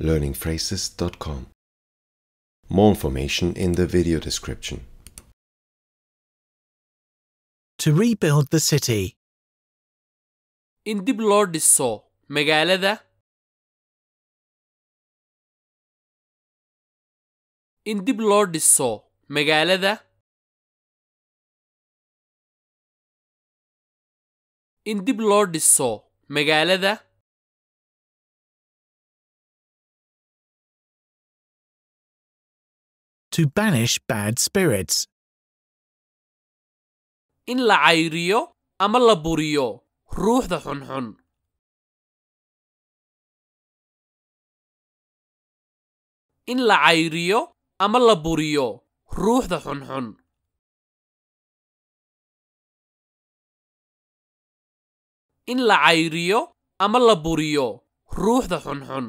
learningphrases.com. More information in the video description. To rebuild the city. In dib loo dhiso magaalada. In dib loo dhiso magaalada. In dib loo dhiso magaalada. to banish bad spirits. In la cayriyo ama la buriyo ruuxda xunxun. In la cayriyo ama la buriyo ruuxda xunxun. In la cayriyo ama la buriyo ruuxda xunxun.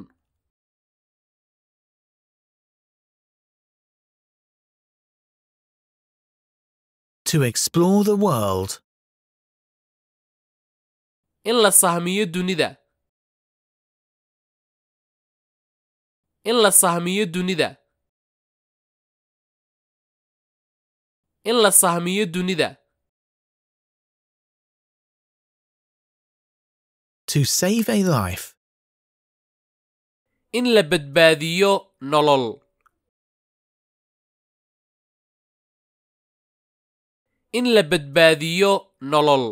To explore the world. In la sahmiyo dunida. In la sahmiyo dunida. In la sahmiyo dunida. To save a life. In la badbaadiyo nolol. in la badbaadiyo nolol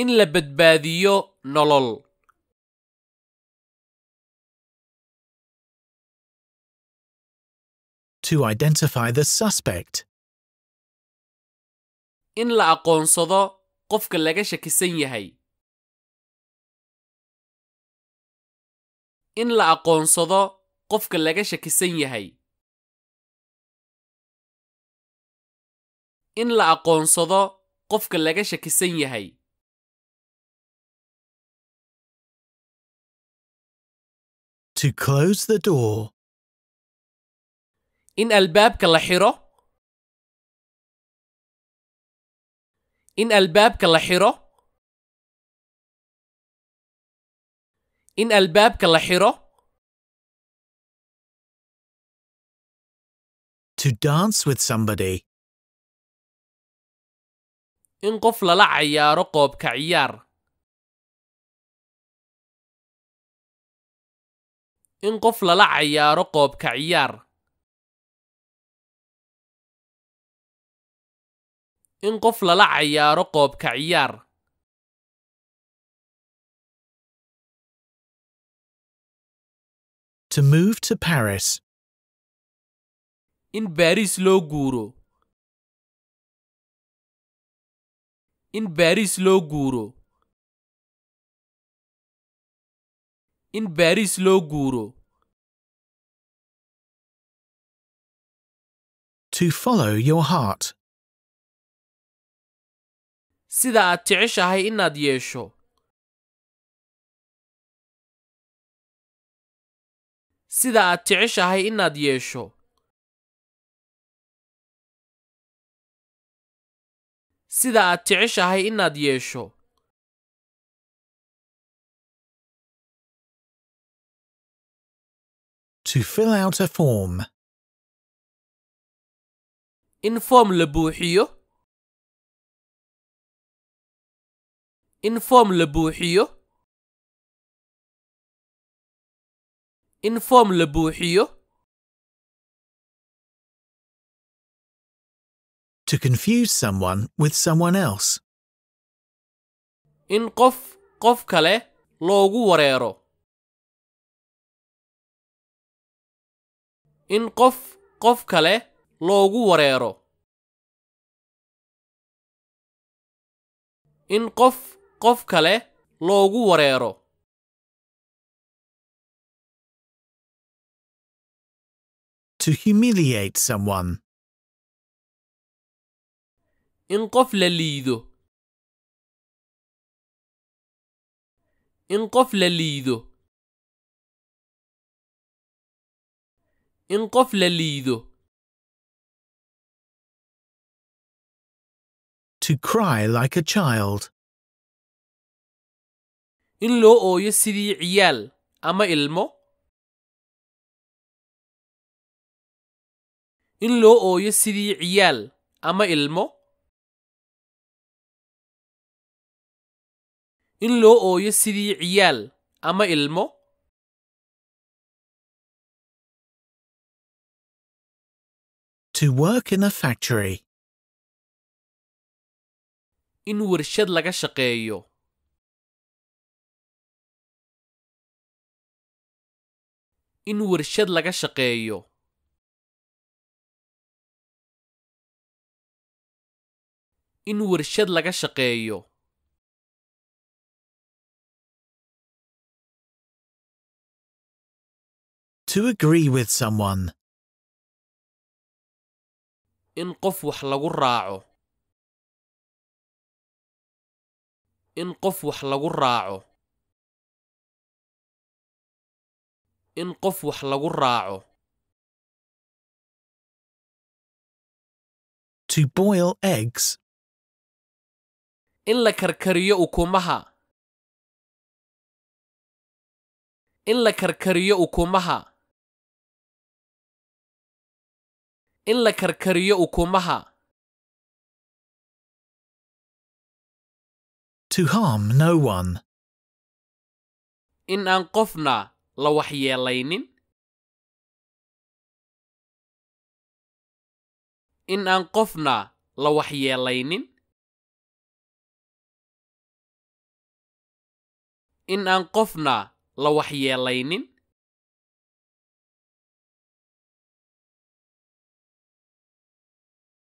in la badbaadiyo nolol to identify the suspect in la aqoonsado qofka laga shakisan yahay in la aqoonsado qofka laga shakisan yahay in la aqoonsado qofka laga shakisan yahay To close the door. In albaabka la xiro. In albaabka la xiro. In albaabka la xiro. To dance with somebody in qof lala cayaaro qoobka ciyaar in qof lala cayaaro qoobka ciyaar in qof lala cayaaro qoobka ciyaar To move to Paris. In Paris loo guuro. in baariis loo guuro in baariis loo guuro to follow your heart sida aad jeceshahay inaad yeesho sida aad jeceshahay inaad yeesho sida aad jeceshahay inaad yeesho To fill out a In form la buuxiyo. In form la buuxiyo. In form la buuxiyo. to confuse someone with someone else. In qof qof kale loogu wareero. In qof qof kale loogu wareero. In qof qof kale loogu wareero. To humiliate someone in qof la liido in qof la liido in qof la liido to cry like a child in loo ooyo sidii ciyaal ama ilmo in loo ooyo sidii ciyaal ama ilmo in loo ooyo sidii ciyaal ama ilmo to work in a factory in warshad laga shaqeeyo in warshad laga shaqeeyo in warshad laga shaqeeyo To agree with someone. In qof wax lagu raaco. In qof wax lagu raaco. In qof wax lagu raaco. To boil eggs. In la karkariyo ukumaha. In la karkariyo ukumaha. in la karkariyo ukumaha. To harm no one. In aan qofna la waxyeelaynin. In aan qofna la waxyeelaynin. In aan qofna la waxyeelaynin.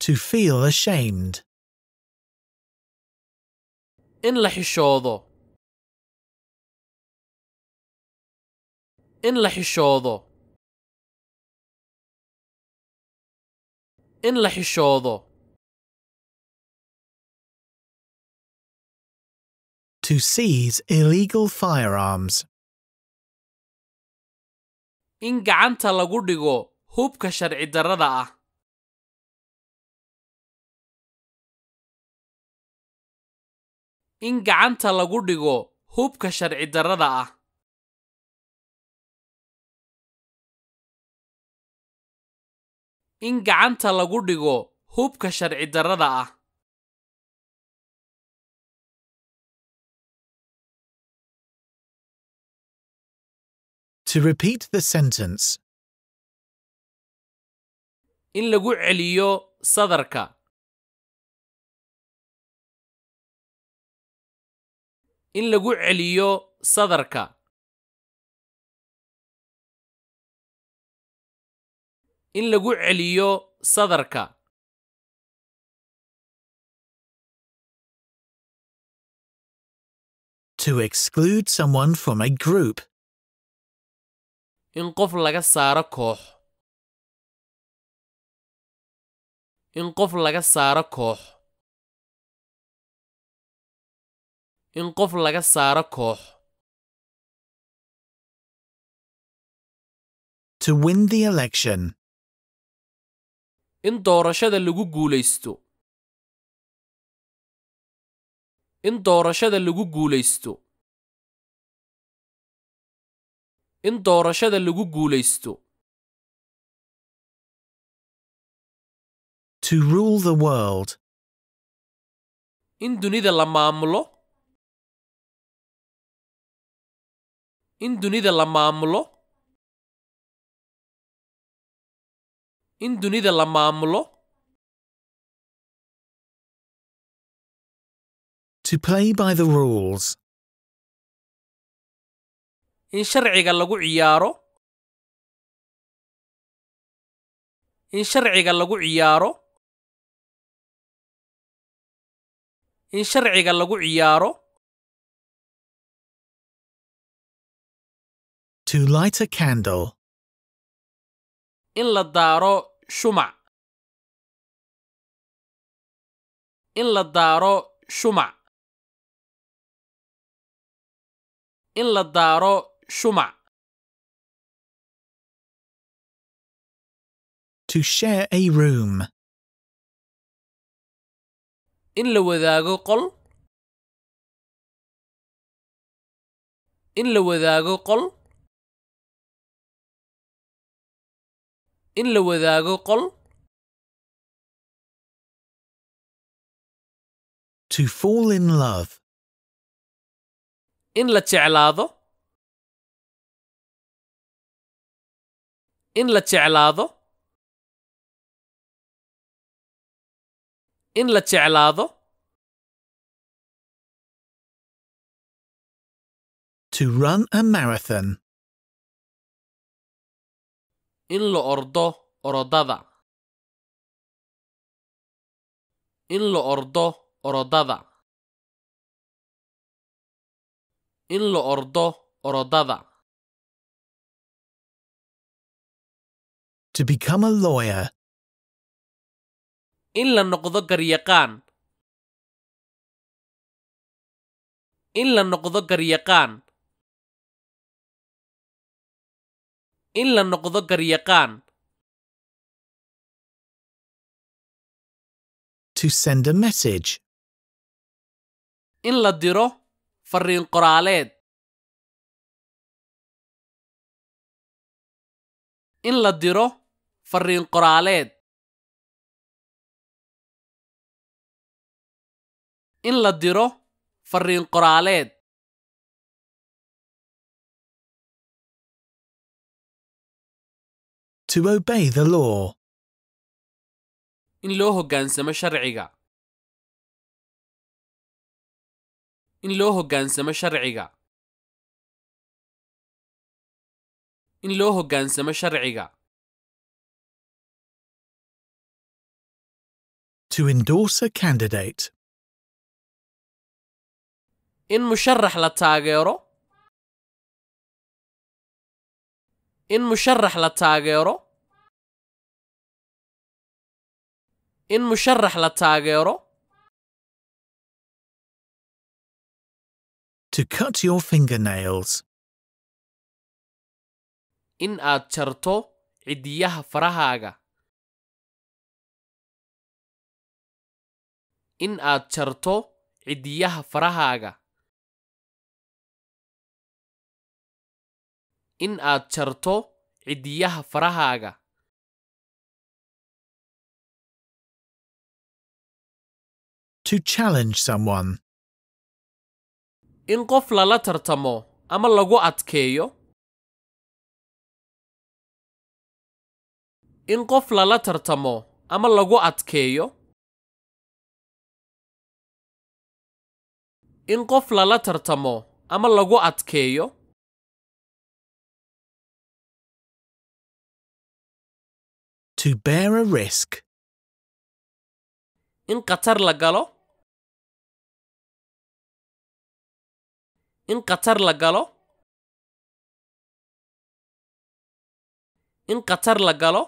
to feel ashamed. In la xishoodo. In la xishoodo. In la xishoodo. To seize illegal firearms. In gacanta lagu dhigo hubka sharci darrada ah. in gacanta lagu dhigo hubka sharci darrada ah in gacanta lagu dhigo hubka sharci darrada ah To repeat the sentence. In lagu celiyo sadarka. in lagu celiyo sadarka in lagu celiyo sadarka to exclude someone from a group in qof laga saaro koox in qof laga saaro koox in qof laga saaro koox to win the election in doorashada lagu guulaysto in doorashada lagu guulaysto in doorashada lagu guulaysto to rule the world in dunida la maamulo in dunida la maamulo in dunida la maamulo To play by the rules. in sharciga lagu ciyaaro in sharciga lagu ciyaaro in sharciga lagu ciyaaro To light a candle. In la daaro shumac. In la daaro shumac. In la daaro shumac. To share a room. In la wadaago qol. In la wadaago qol. in la wadaago qol To fall in love. In la jeclaado. In la jeclaado. In la jeclaado. To run a marathon in la ordo orodada in la ordo orodada in la ordo orodada to become a lawyer in la noqdo garyaqaan in la noqdo garyaqaan in la noqdo garyaqaan to send a message in la diro fariin qoraaleed in la diro fariin qoraaleed in la diro fariin qoraaleed To obey the law. In loo hoggaansamo sharciga. In loo hoggaansamo sharciga. In loo hoggaansamo sharciga. To endorse a candidate. In musharax la taageero. in musharax la taageero in musharax la taageero To cut your fingernails. In aad jarto ciddiyaha farahaaga. In aad jarto ciddiyaha farahaaga. in aad jarto ciddiyaha farahaaga To challenge someone. In qof lala tartamo ama lagu adkeeyo. In qof lala tartamo ama lagu adkeeyo. In qof lala tartamo ama lagu adkeeyo. To bear a risk. In Qatar la galo. In Qatar la galo. In Qatar la galo.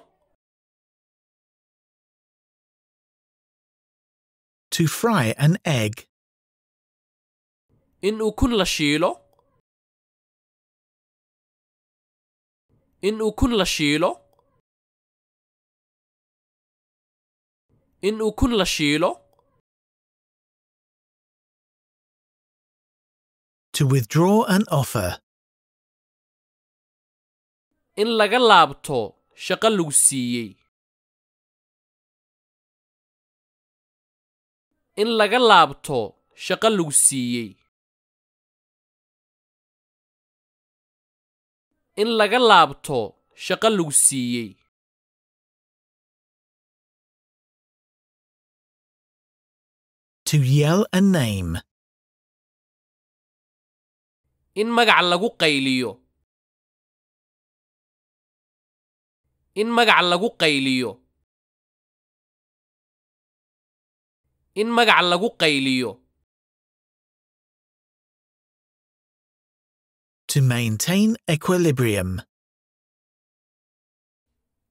To fry an egg. In ukun la shiilo. In ukun la shiilo. in ukun la shiilo To withdraw an offer. in laga laabto shaqo lagu siiyey in laga laabto shaqo lagu siiyey in laga laabto shaqo lagu siiyey To yell a name. In magac lagu qayliyo. In magac lagu qayliyo. In magac lagu qayliyo. To maintain equilibrium.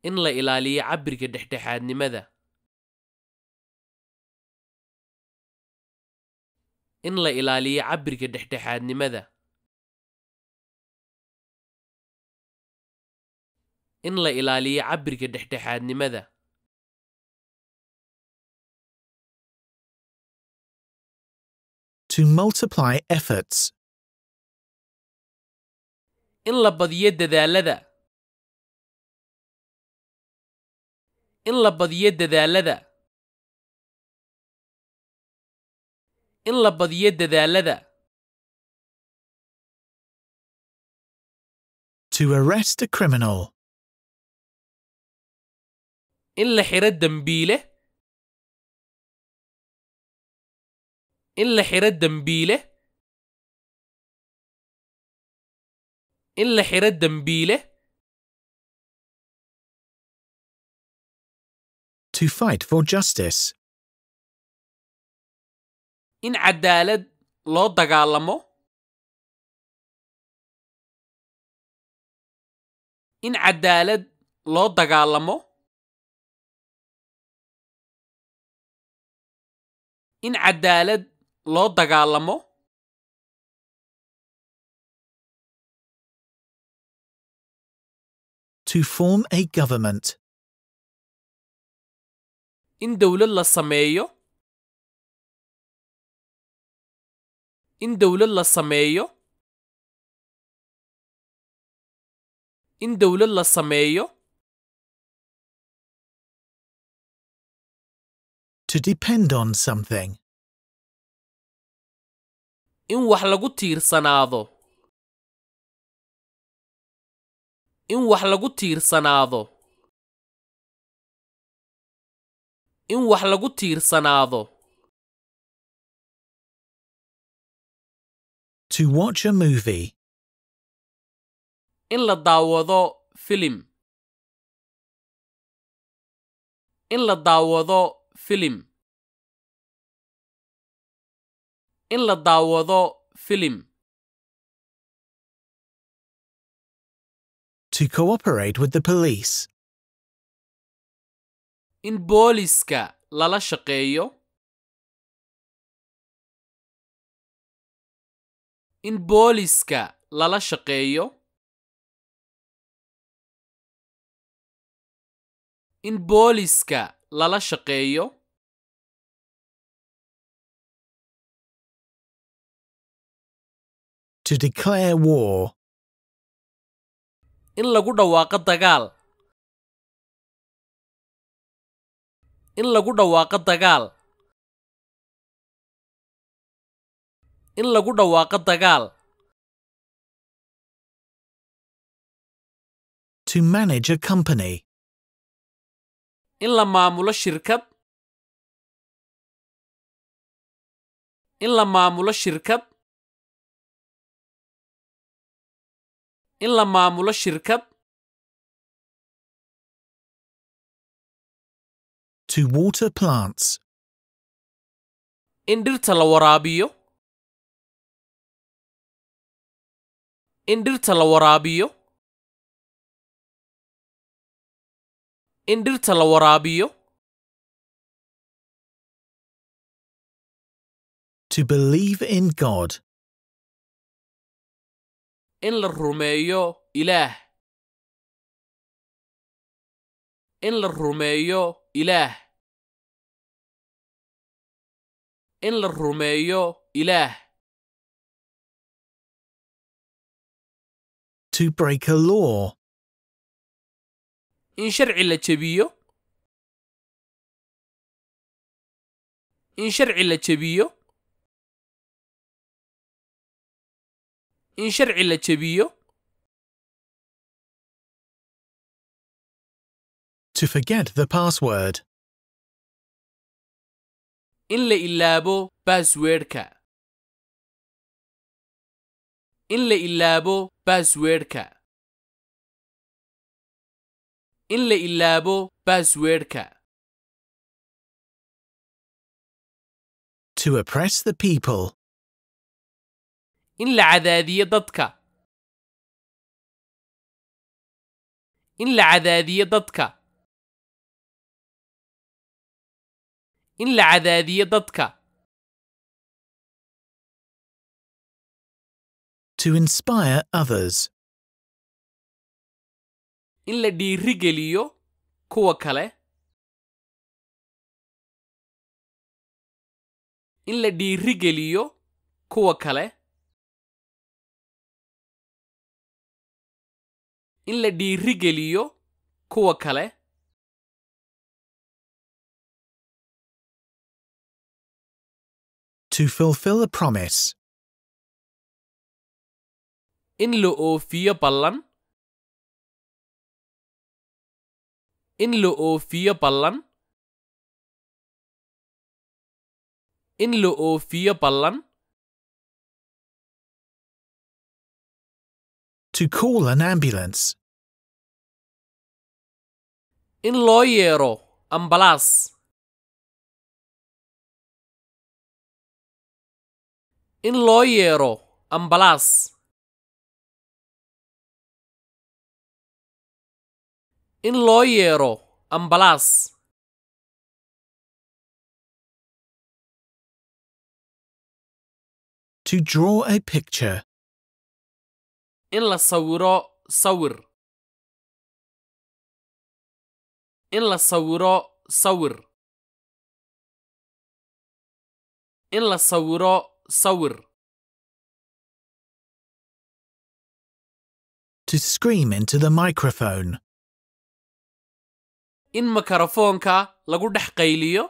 In la ilaaliyo cabbirka dhexdhexaadnimada. in la ilaaliyo cabbirka dhexdhexaadnimada in la ilaaliyo cabirka dhexdhexaadnimada to multiply efforts in la badiyo dadaalada in la badiyo dadaalada in la badiyo dadaalada To arrest a criminal. In la xiro dembiile. In la xiro dembiile. In la xiro dembiile. To fight for justice in cadaalad loo dagaalamo in cadaalad loo dagaalamo in cadaalad loo dagaalamo to form a government in dawlad la sameeyo in dowlad la sameeyo in dowlad la sameeyo to depend on something in wax lagu tiirsanaado in wax lagu tiirsanaado in wax lagu tiirsanaado To watch a movie. In la daawado film. In la daawado film. In la daawado film. To cooperate with the police. In booliska lala shaqeeyo. in booliska lala shaqeeyo in booliska lala shaqeeyo to declare war in lagu dhawaaqo dagaal in lagu dhawaaqo dagaal in lagu dhawaaqo dagaal To manage a company. In la maamulo shirkad. In la maamulo shirkad. In la maamulo shirkad. To water plants. In dhirta la waraabiyo. in dhirta la waraabiyo in dhirta la waraabiyo to believe in God in la rumeeyo ilaah in la rumeeyo ilaah in la rumeeyo ilaah to break a law. In sharci la jebiyo. In sharci la jebiyo. In sharci la jebiyo. To forget the password. In la ilaabo passwordka in la ilaabo baasweerhka in la ilaabo baasweerhka To oppress the people. In la cadaadiyo dadka. In la cadaadiyo dadka. In la cadaadiyo dadka. To inspire others. In la dhiirigeliyo kuwa kale. In la dhiirigeliyo kuwa kale. In la dhiirigeliyo kuwa kale. To fulfill a promise. inlu'u phía ballan inlu'u phía ballan inlu'u fia ballan to call an ambulance in loyero ambalas in loyero ambalas in loo yeero ambalaas To draw a picture. In la sawiro sawir. In la sawiro sawir. In la sawiro sawir. To scream into the microphone in makarafoonka lagu dhex qayliyo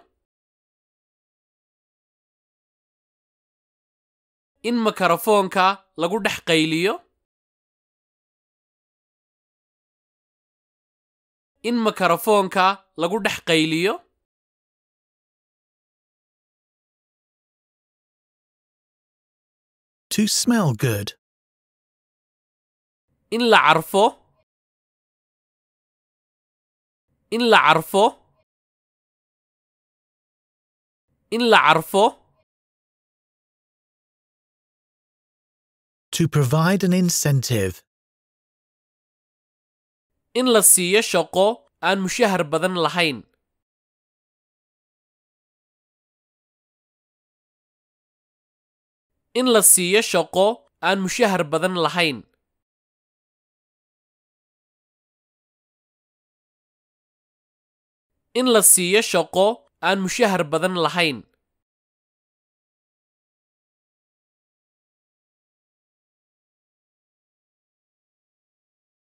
in makarafoonka lagu dhex qayliyo in makarafoonka lagu dhex qayliyo to smell good in la carfo in la carfo in la carfo to provide an incentive in la siiyo shaqo aan mushahar badan lahayn in la siiyo shaqo aan mushahar badan lahayn in la siiyo shaqo aan mushahar badan lahayn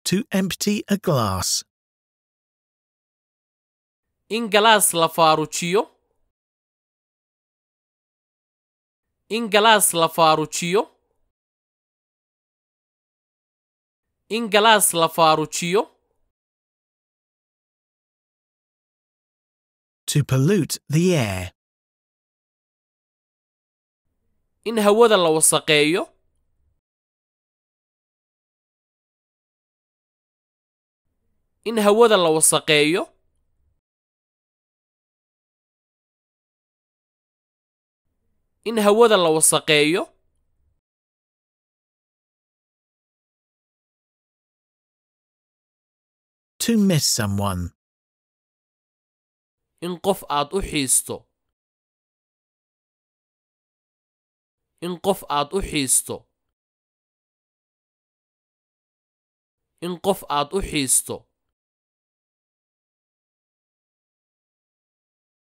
To empty a glass. in galaas la faarujiyo in galaas la faarujiyo in galaas la faarujiyo To pollute the air. In hawada la wasaqeeyo. In hawada la wasaqeeyo. In hawada la wasaqeeyo. To miss someone in qof aad u xiisto in qof aad u xiisto in qof aad u xiisto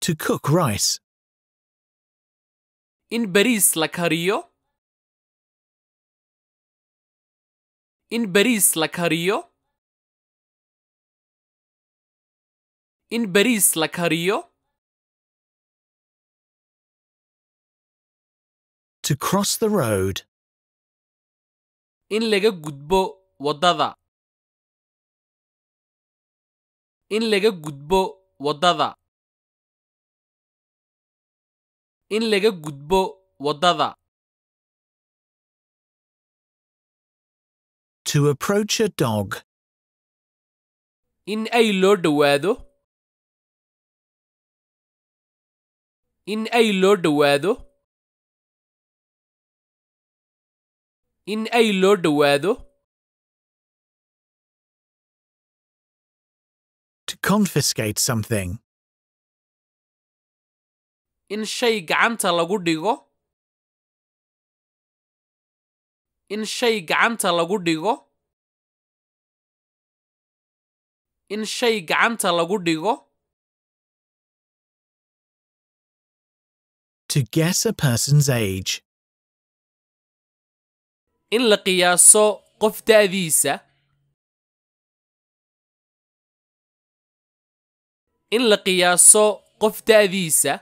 to cook rice in bariis la kariyo in bariis la kariyo in bariis la kariyo To cross the road. In laga gudbo wadada. In laga gudbo wadada. In laga gudbo wadada. To approach a dog. In ay loo dhowaado in ay loo dhowaado in ay loo dhowaado to confiscate something in shay gacanta lagu dhigo in shay gacanta lagu dhigo in shay gacanta lagu dhigo To guess a person's age. In la qiyaaso qof da'diisa. In la qiyaaso qof da'diisa.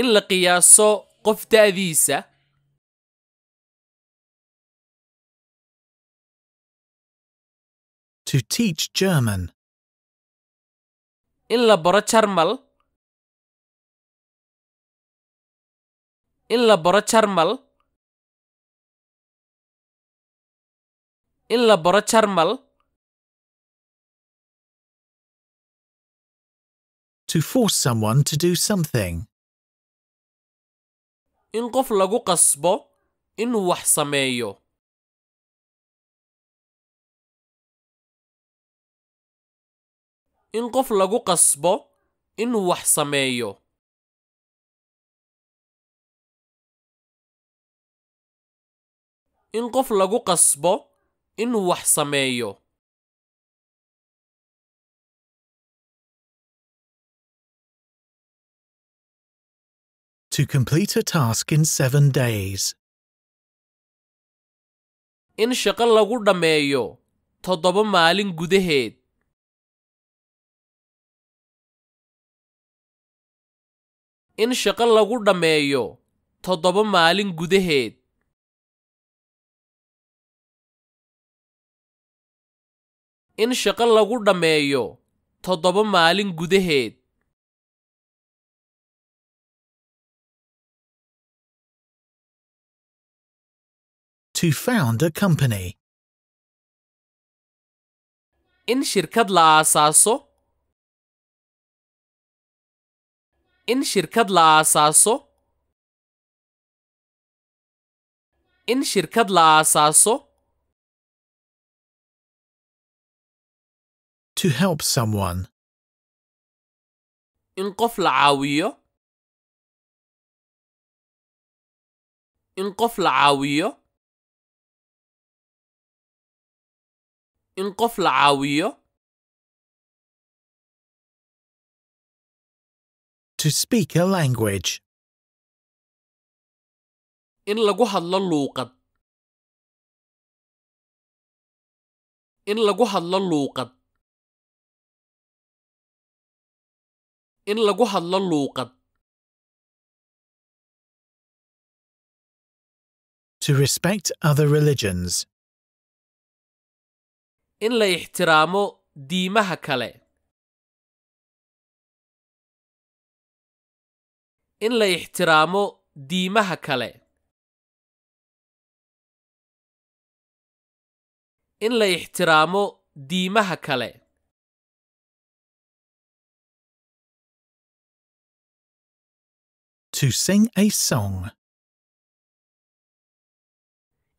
In la qiyaaso qof da'diisa. To teach German in la baro jarmal in la baro jarmal in la baro jarmal to force someone to do something in qof lagu qasbo inuu wax sameeyo in qof lagu qasbo inuu wax sameeyo in qof lagu qasbo inuu wax sameeyo To complete a task in seven days. In shaqo lagu dhammeeyo toddoba maalin gudaheed. in shaqo lagu dhammeeyo toddoba maalin gudaheed in shaqo lagu dhammeeyo toddoba maalin gudaheed to found a company in shirkad la aasaaso in shirkad la aasaaso in shirkad la aasaaso to help someone in qof la caawiyo in qof la caawiyo in qof la caawiyo to speak a language. In lagu hadlo luuqad. In lagu hadlo luuqad. In lagu hadlo luuqad. To respect other religions. In la ixtiraamo diimaha kale. in la ixtiraamo diimaha kale in la ixtiraamo diimaha kale to sing a song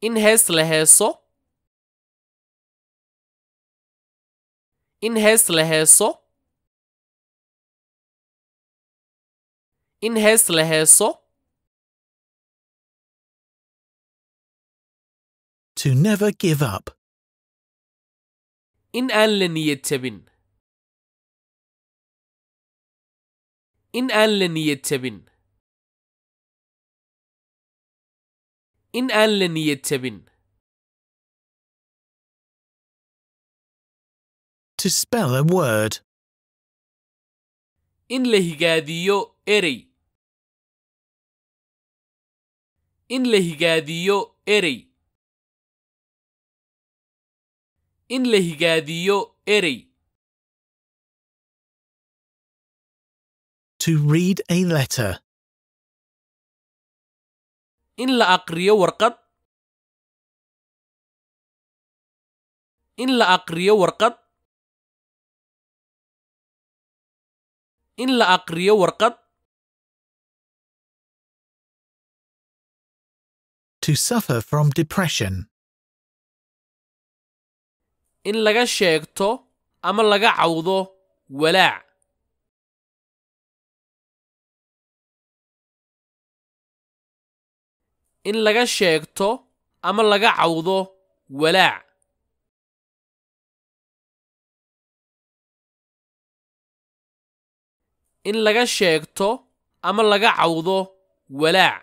in hees la heeso in hees la heeso in hees la heeso to never give up in aan la niyad jabin in aan la niyad jabin in aan la niyad jabin to spell a word in la higaadiyo in la higaadiyo erey in la higaadiyo erey to read a letter in la aqriyo warqad in la aqriyo warqad in la aqriyo warqad to suffer from depression. In laga sheegto ama laga cawdo walaac. In laga sheegto ama laga cawdo walaac. In laga sheegto ama laga cawdo walaac.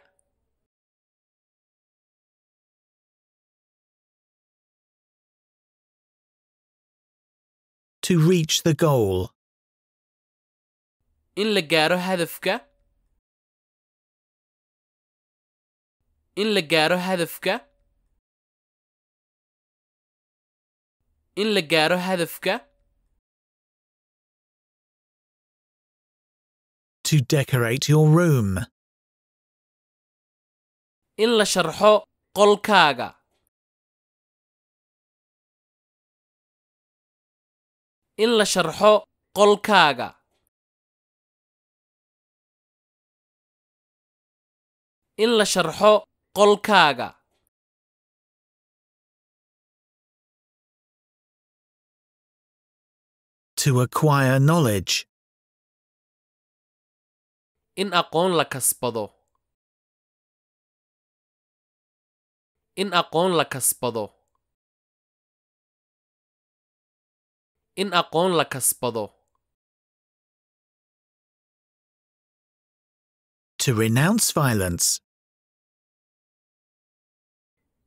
to reach the goal. In la gaaro hadafka. In la gaaro hadafka. In la gaaro hadafka. To decorate your room. In la sharxo qolkaaga. in la sharxo qolkaaga in la sharxo qolkaaga to acquire knowledge in aqoon la kasbado in aqoon la kasbado in aqoon la kasbado. renounce violence.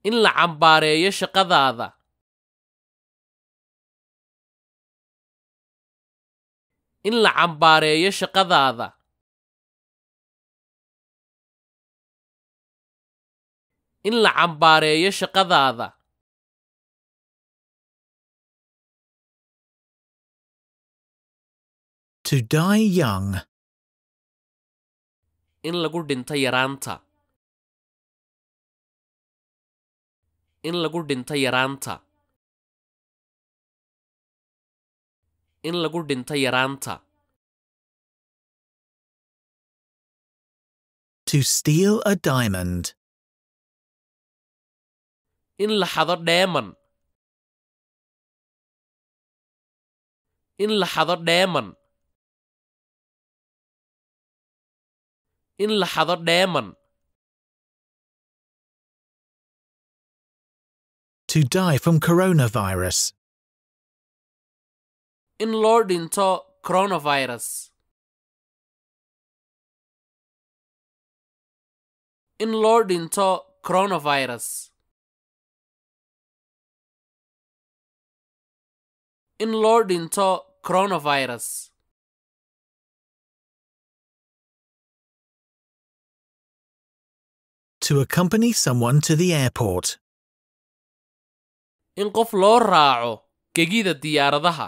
In la cambaareeyo shaqadaada. In la cambaareeyo shaqadaada. In la cambaareeyo shaqadaada. To die young. In lagu yaranta. In lagu yaranta. In lagu yaranta. To steal a diamond. In la diamond. In la diamond. in la xado dheeman to die from coronavirus. In loo dhinto coronavirus. In loo dhinto coronavirus. In loo dhinto coronavirus. to accompany someone to the airport. In qof loo raaco gegida diyaaradaha.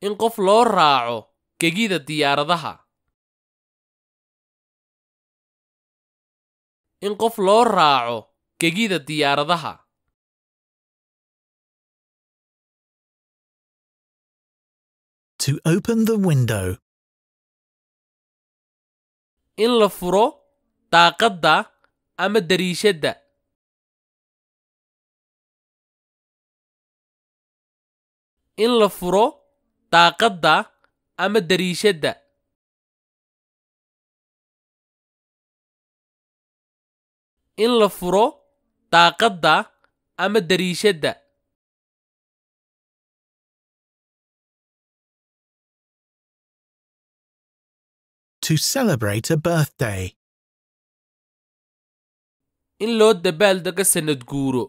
In qof loo raaco gegida diyaaradaha. In qof loo raaco gegida diyaaradaha. To open the window in la furo daaqadda ama dariishadda in la furo daaqadda ama dariishadda in la furo daaqadda ama dariishadda to celebrate a birthday. In loo dabaaldega sanad guuro.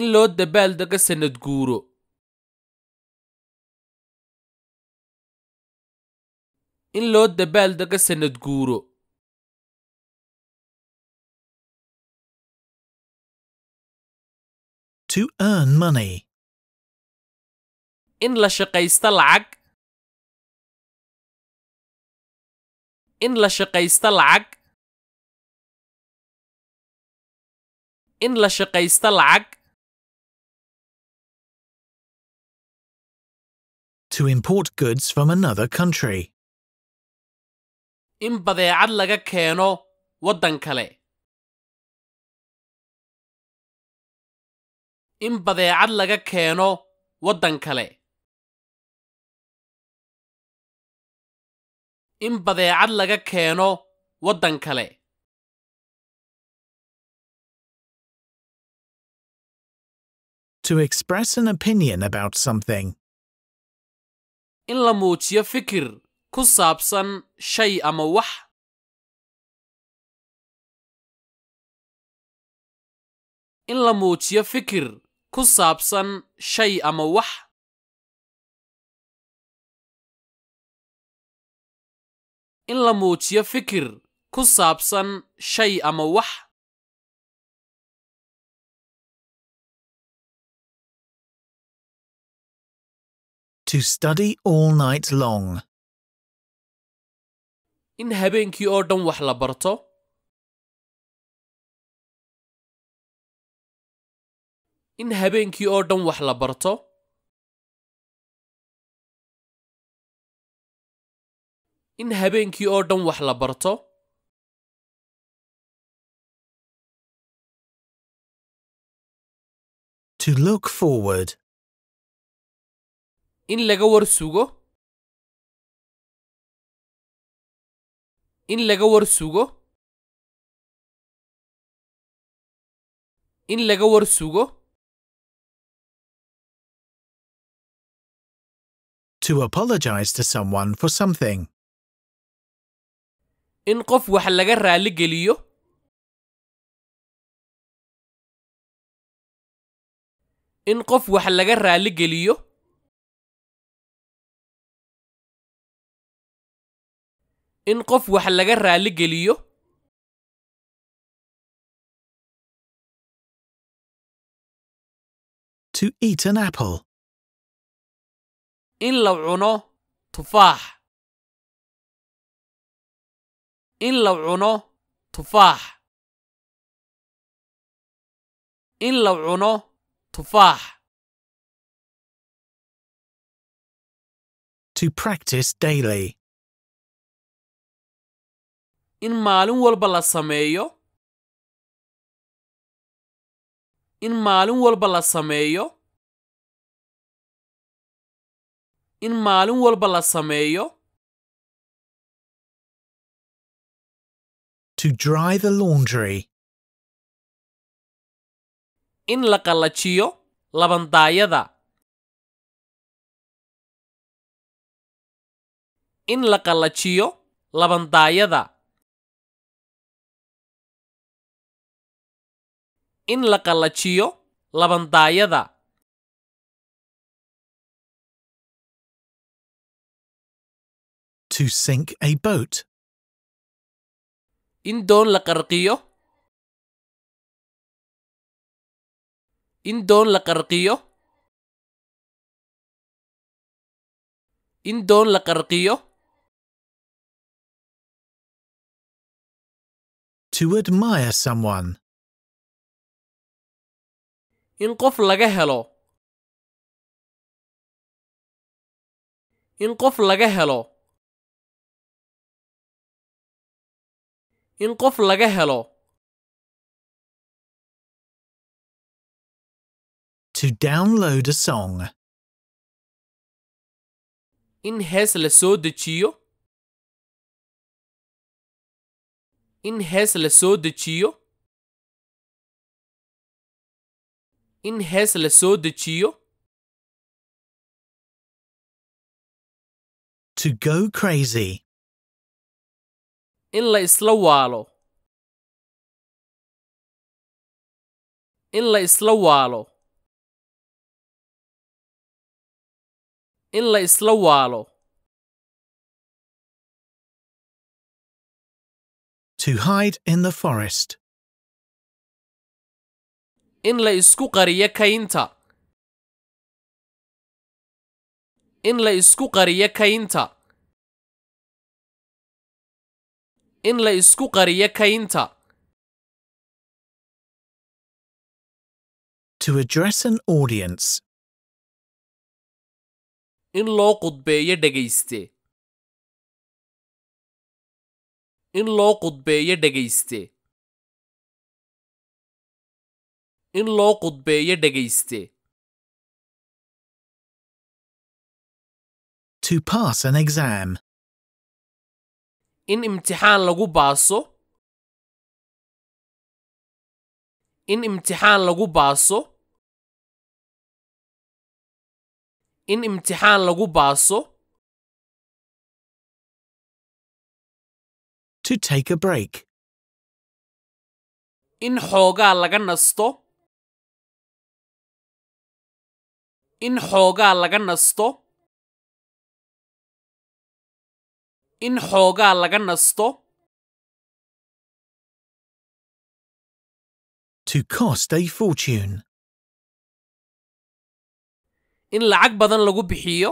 In loo dabaaldega sanad guuro. In loo dabaaldega sanad guuro. To earn money in la shaqaysto lacag in la shaqaysto lacag in la shaqaysto lacag to import goods from another country in badeecad laga keeno waddan kale in badeecad laga keeno waddan kale in badeecad laga keeno waddan kale To express an opinion about something. In la muujiyo fikir ku saabsan shay ama wax. In la muujiyo fikir ku saabsan shay ama wax. in la muujiyo fikir ku saabsan shay ama wax To study all night long. In habeenkii oo dhan wax la barto. In habeenkii oo dhan wax la barto. in habeenkii oo dhan wax la barto To look forward. In laga war sugo. In laga war sugo. In laga war sugo. To apologize to someone for something in qof wax laga raalli geliyo in qof wax laga raalli geliyo in qof wax laga raalli geliyo to eat an apple in la cuno tufaax in la cuno tufaax in la cuno tufaax to practice daily in maalin walba la sameeyo in maalin walba la sameeyo in maalin walba la sameeyo to dry the laundry. In la qallajiyo labandaayada. In la qallajiyo labandaayada. In la qallajiyo labandaayada. To sink a boat in doon la qarqiyo in doon la qarqiyo in doon la qarqiyo to admire someone in qof laga helo in qof laga helo in qof laga helo to download a song in hees la soo dejiyo in hees la soo dejiyo in hees la soo dejiyo to go crazy in la isla waalo in la isla waalo in la isla waalo to hide in the forest in la isku qariyo kaynta in la isku qariyo kaynta in la isku qariyo kaynta To address an audience. In loo qudbeeyo dhegayste. In loo qudbeeyo dhegayste. In loo qudbeeyo dhegayste. To pass an exam in imtixaan lagu baaso in imtixaan lagu baaso in imtixaan lagu baaso to take a break in xoogaa laga nasto in xoogaa laga nasto in xoogaa laga nasto To cost a fortune. In lacag badan lagu bixiyo.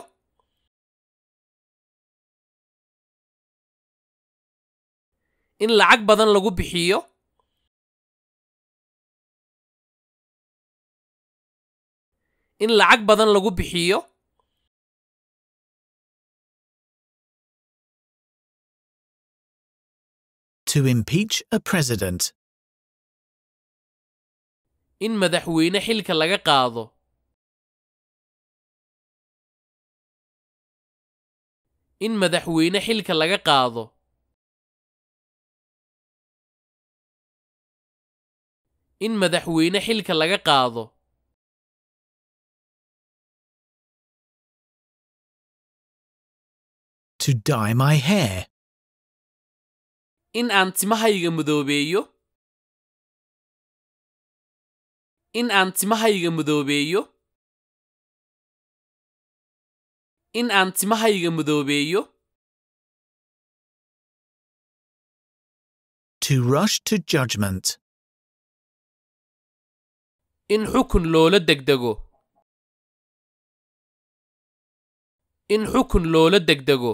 In lacag badan lagu bixiyo. In lacag badan lagu bixiyo. To impeach a president. In madaxweyne xilka laga qaado. In madaxweyne xilka laga qaado. In madaxweyne xilka laga qaado. To dye my hair in aan timahayga madoobeeyo in aan timahayga madoobeeyo in aan timahayga madoobeeyo to rush to judgment in xukun loola degdego in xukun loola degdego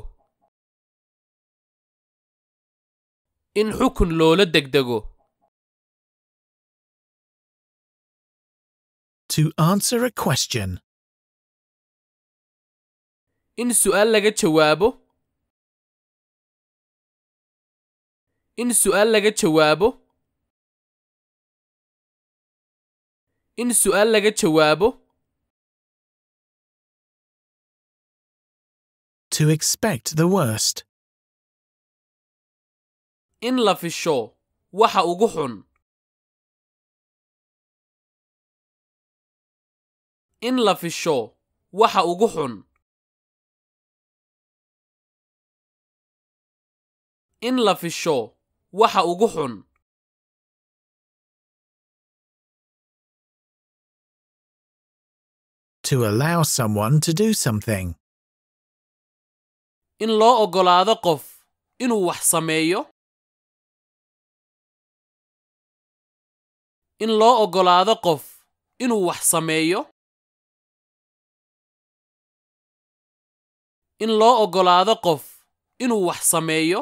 in xukun loola degdego To answer a question. In su'aal laga jawaabo. In su'aal laga jawaabo. In su'aal laga jawaabo. To expect the worst in la fisho waxa ugu xun in la fisho waxa ugu xun in la fisho waxa ugu xun to allow someone to do something in loo ogolaado qof inuu wax sameeyo in loo oggolaado qof inuu wax sameeyo in loo oggolaado qof inuu wax sameeyo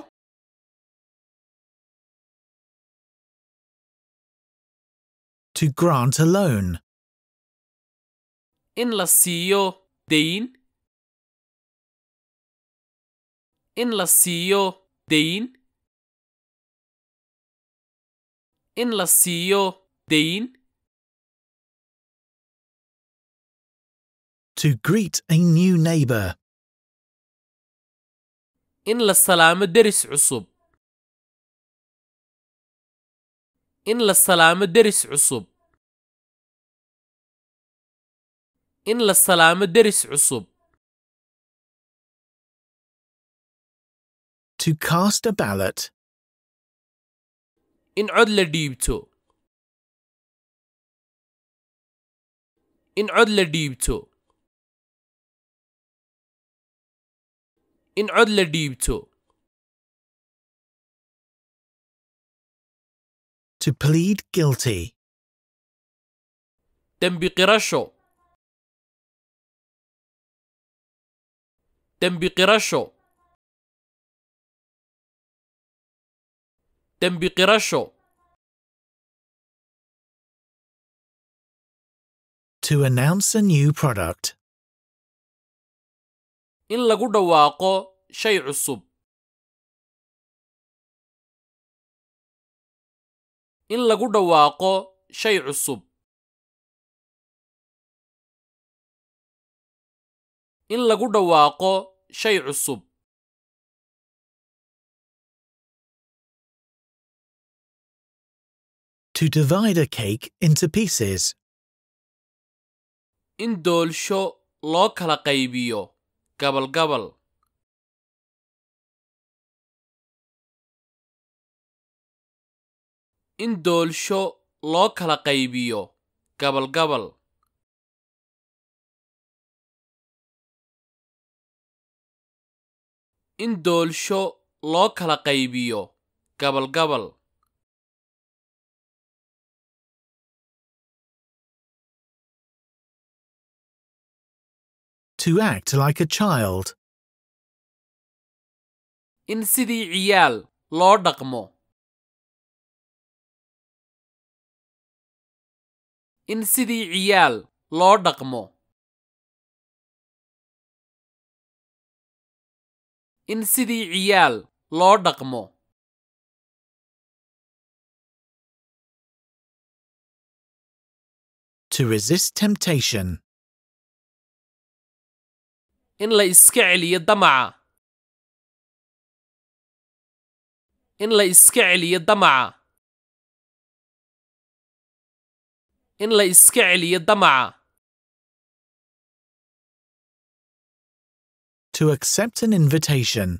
to grant a loan in la siiyo deyn in la siiyo deyn in la siiyo Dean. To greet a new neighbor. In la salaamo deris cusub. In la salaamo deris cusub. In la salaamo deris cusub. To cast a ballot. In cod la dhiibto. in cod la dhiibto in cod la dhiibto To plead guilty. dembi qirasho dembi qirasho dembi qirasho to announce a new product. In lagu dhawaaqo shay cusub. In lagu dhawaaqo shay cusub. In lagu dhawaaqo shay cusub. To divide a cake into pieces in doolsho loo kala qaybiyo gabalgabal in doolsho loo kala qaybiyo gabalgabal in doolsho loo kala qaybiyo gabalgabal to act like a child. In sidii ciyaal loo dhaqmo. In sidii ciyaal loo dhaqmo. In sidii ciyaal loo dhaqmo. To resist temptation in la iska celiyo damaca in la iska celiyo damaca in la iska celiyo damaca to accept an invitation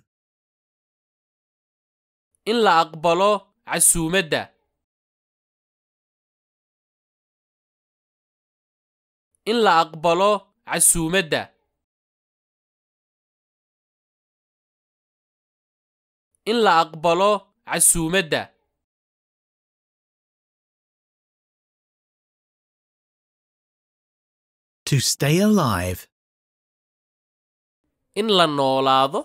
in la aqbalo casuumadda in la aqbalo casuumadda in la aqbalo casuumadda To stay alive. In la noolaado.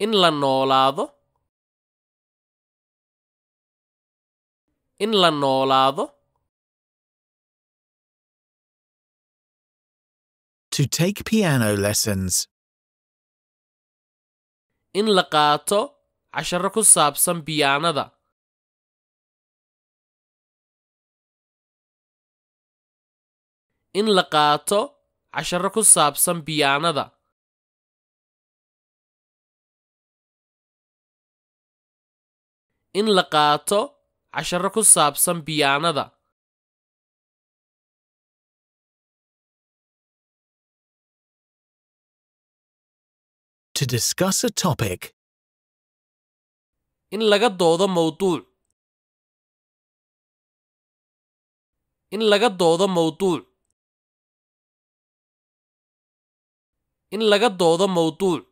In la noolaado. In la noolaado. To take piano lessons in la qaato casharo ku saabsan biyaanada in la qaato casharo ku saabsan biyaanada in la qaato casharo ku saabsan biyaanada to discuss a topic. In laga doodo mawduuc. In laga doodo mawduuc. In laga doodo mawduuc.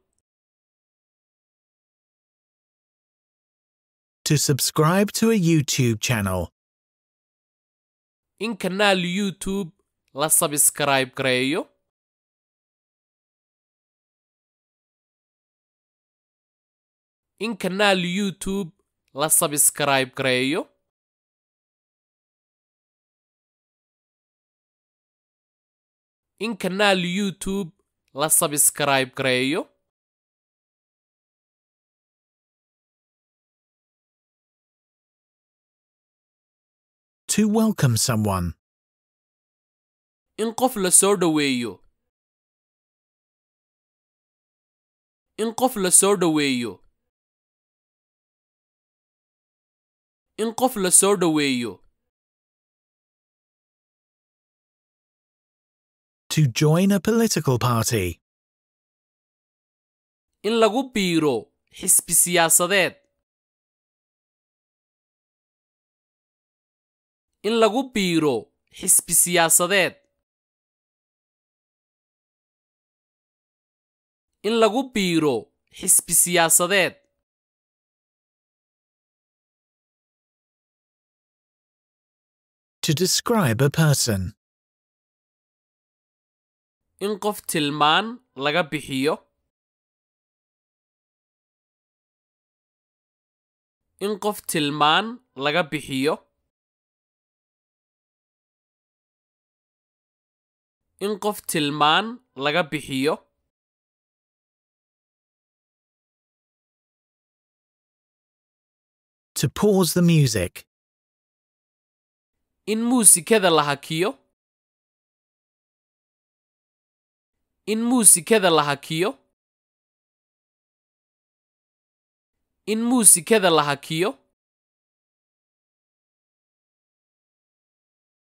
To subscribe to a YouTube channel. In kanaal YouTube la subscribe gareeyo. in kanaal youtube la sabskrayb gareeyo in kanaal youtube la sabskrayb gareeyo to welcome in qof la soo dhoweeyo in qof la soo dhoweeyo in qof la soo dhoweeyo a political party. In lagu biiro xisbi siyaasadeed. In lagu biiro xisbi siyaasadeed. In lagu biiro xisbi siyaasadeed. to describe a person. In qof tilmaan laga bixiyo. In qof tilmaan laga bixiyo. In qof tilmaan laga bixiyo. To pause the music in muusikada la hakiyo in muusikada la hakiyo in muusikada la hakiyo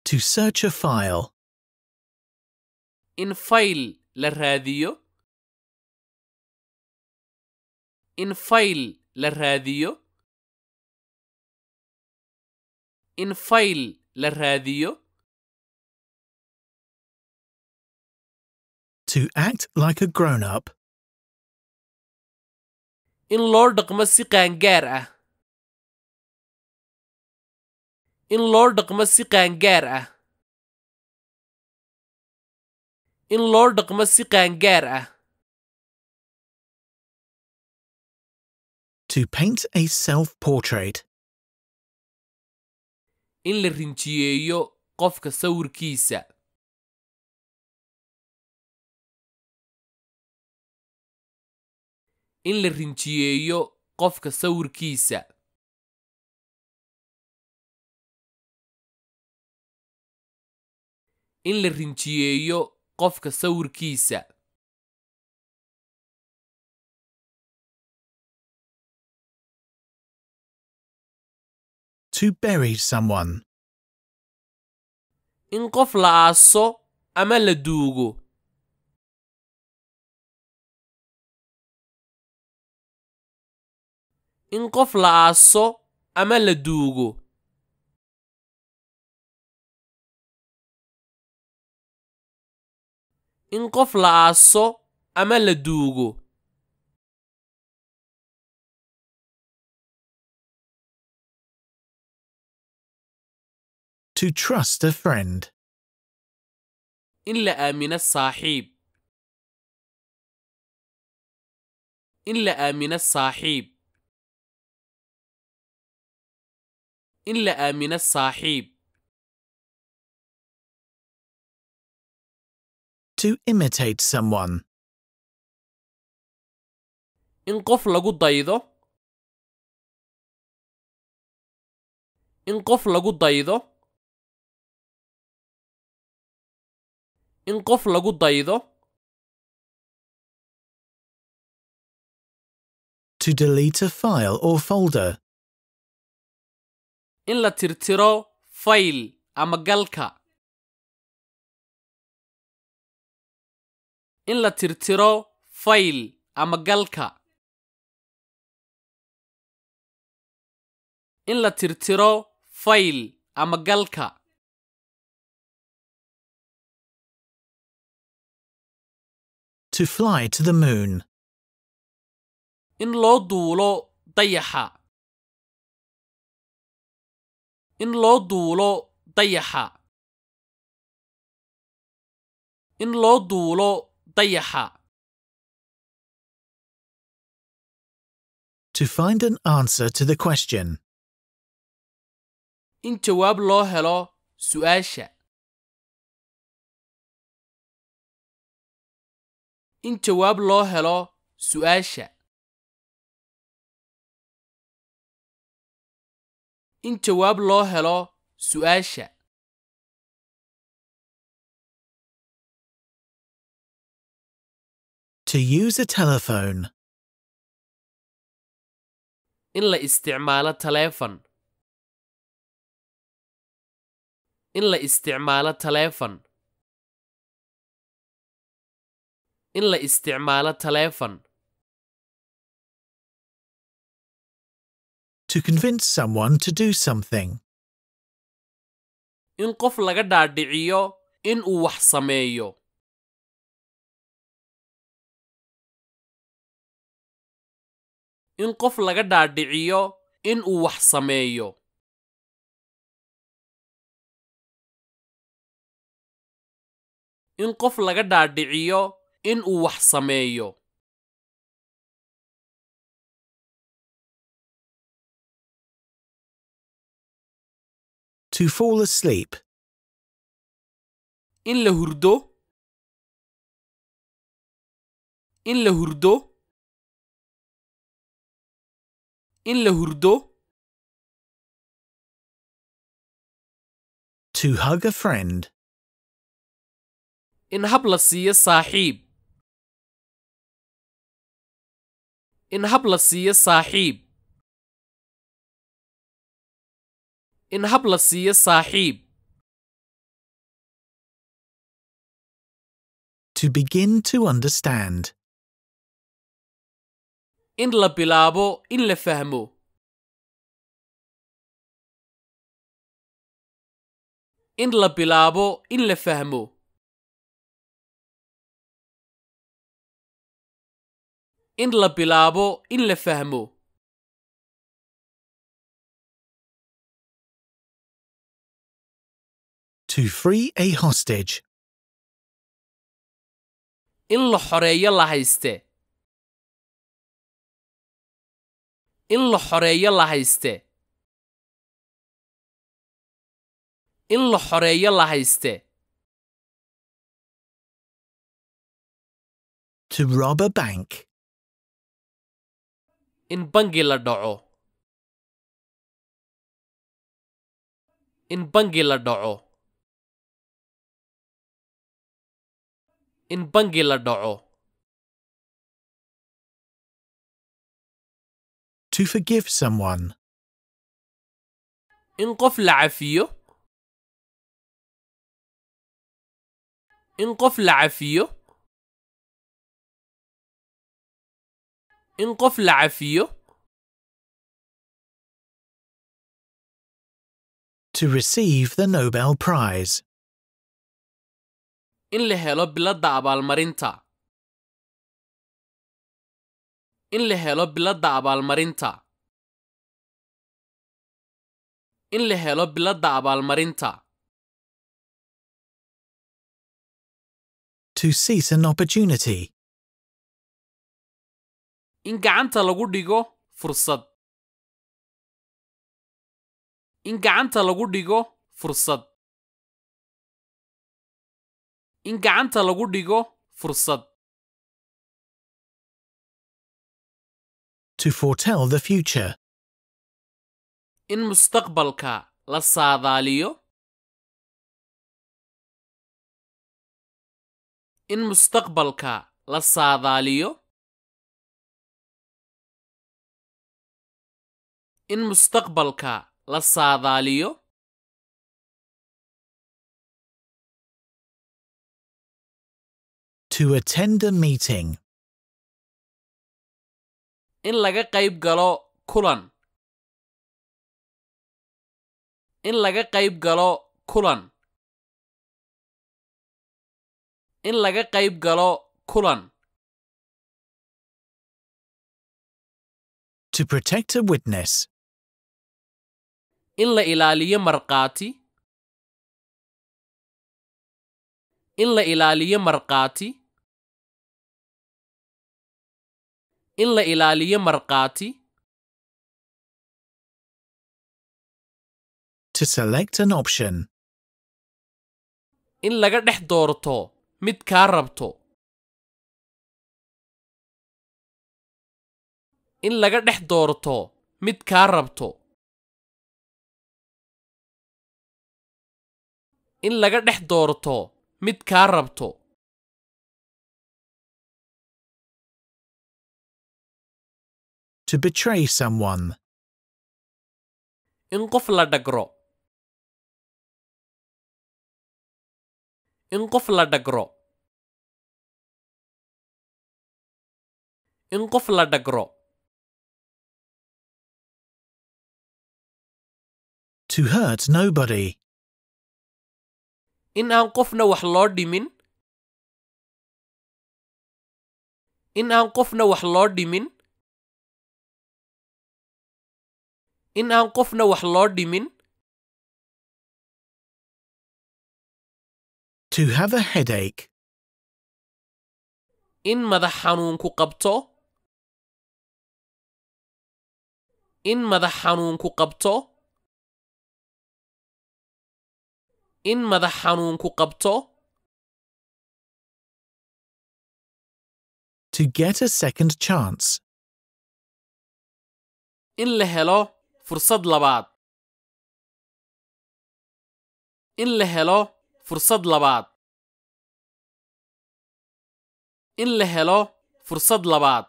to search a file in fayl la raadiyo in fayl la raadiyo in file la raadiyo to act like a grown up in loo dhaqmo si qaangaar ah in loo dhaqmo si qaangaar ah in loo dhaqmo si qaangaar ah to paint a self portrait in la rinjiyeeyo qofka sawirkiisa in la rinjiyeeyo qofka sawirkiisa in la rinjiyeeyo qofka sawirkiisa who buried someone. In qof la aaso ama la duugo. In qof la aaso ama la duugo. In qof la aaso ama la duugo. To trust a friend. إن لآمن الصاحب. إن لآمن الصاحب. إن لآمن الصاحب. To imitate someone. إن قف لقو دايدو. إن قف لقو دايدو. in qof lagu daydo to delete a file or folder in la tirtiro fayl ama galka in la tirtiro fayl ama galka in la tirtiro fayl ama galka to fly to the moon. In loo duulo dayaxa. In loo duulo dayaxa. In loo duulo dayaxa. To find an answer to the question. In jawaab loo helo su'aasha. in jawaab loo helo su'aasha in jawaab loo helo su'aasha To use a telephone. In la isticmaalo taleefan. In la isticmaalo taleefan. in la isticmaalo taleefan To convince someone to do something. In qof laga dhaadhiciyo in uu wax sameeyo. In qof laga dhaadhiciyo in uu wax sameeyo. In qof laga dhaadhiciyo in uu wax sameeyo To fall asleep. In la hurdo. In la hurdo. In la hurdo. To hug a friend. In hab la siiyo saaxiib. in hab la siiyo saaxiib in hab la siiyo saaxiib to begin to understand in la bilaabo in la fahmo in la bilaabo in la fahmo in la bilaabo in la fahmo To free a hostage. In la xoreeyo la hayste. In la xoreeyo la hayste. In la xoreeyo la hayste. To rob a bank in bangi la dhaco in bangi la dhaco in bangi la dhaco to forgive someone in qof la cafiyo in qof la cafiyo in qof la cafiyo to receive the Nobel Prize. In la helo biladda abaalmarinta. In la helo biladda abaalmarinta. In la helo biladda abaalmarinta. To seize an opportunity in gacanta lagu dhigo fursad in gacanta lagu dhigo fursad in gacanta lagu dhigo fursad to foretell the future in mustaqbalka la saadaaliyo in mustaqbalka la saadaaliyo in mustaqbalka la saadaaliyo To attend a meeting. In laga qayb galo kulan. In laga qayb galo kulan. In laga qayb galo kulan. To protect a witness in la ilaaliyo markhaati in la ilaaliyo markhaati in la ilaaliyo markhaati to select an option in laga dhex doorto mid kaa rabto in laga dhex doorto mid kaa rabto in laga dhex doorto mid kaa rabto To betray someone. In qof la dhagro. In qof la dhagro. In qof la dhagro. To hurt nobody. in aan qofna wax loo dhimin in aan qofna wax loo dhimin in aan qofna wax loo dhimin To have a headache. In madax xanuunku qabto. In madax xanuunku qabto. in madax xanuunku qabto to get a second chance in la helo fursad labaad in la helo fursad labaad in la helo fursad labaad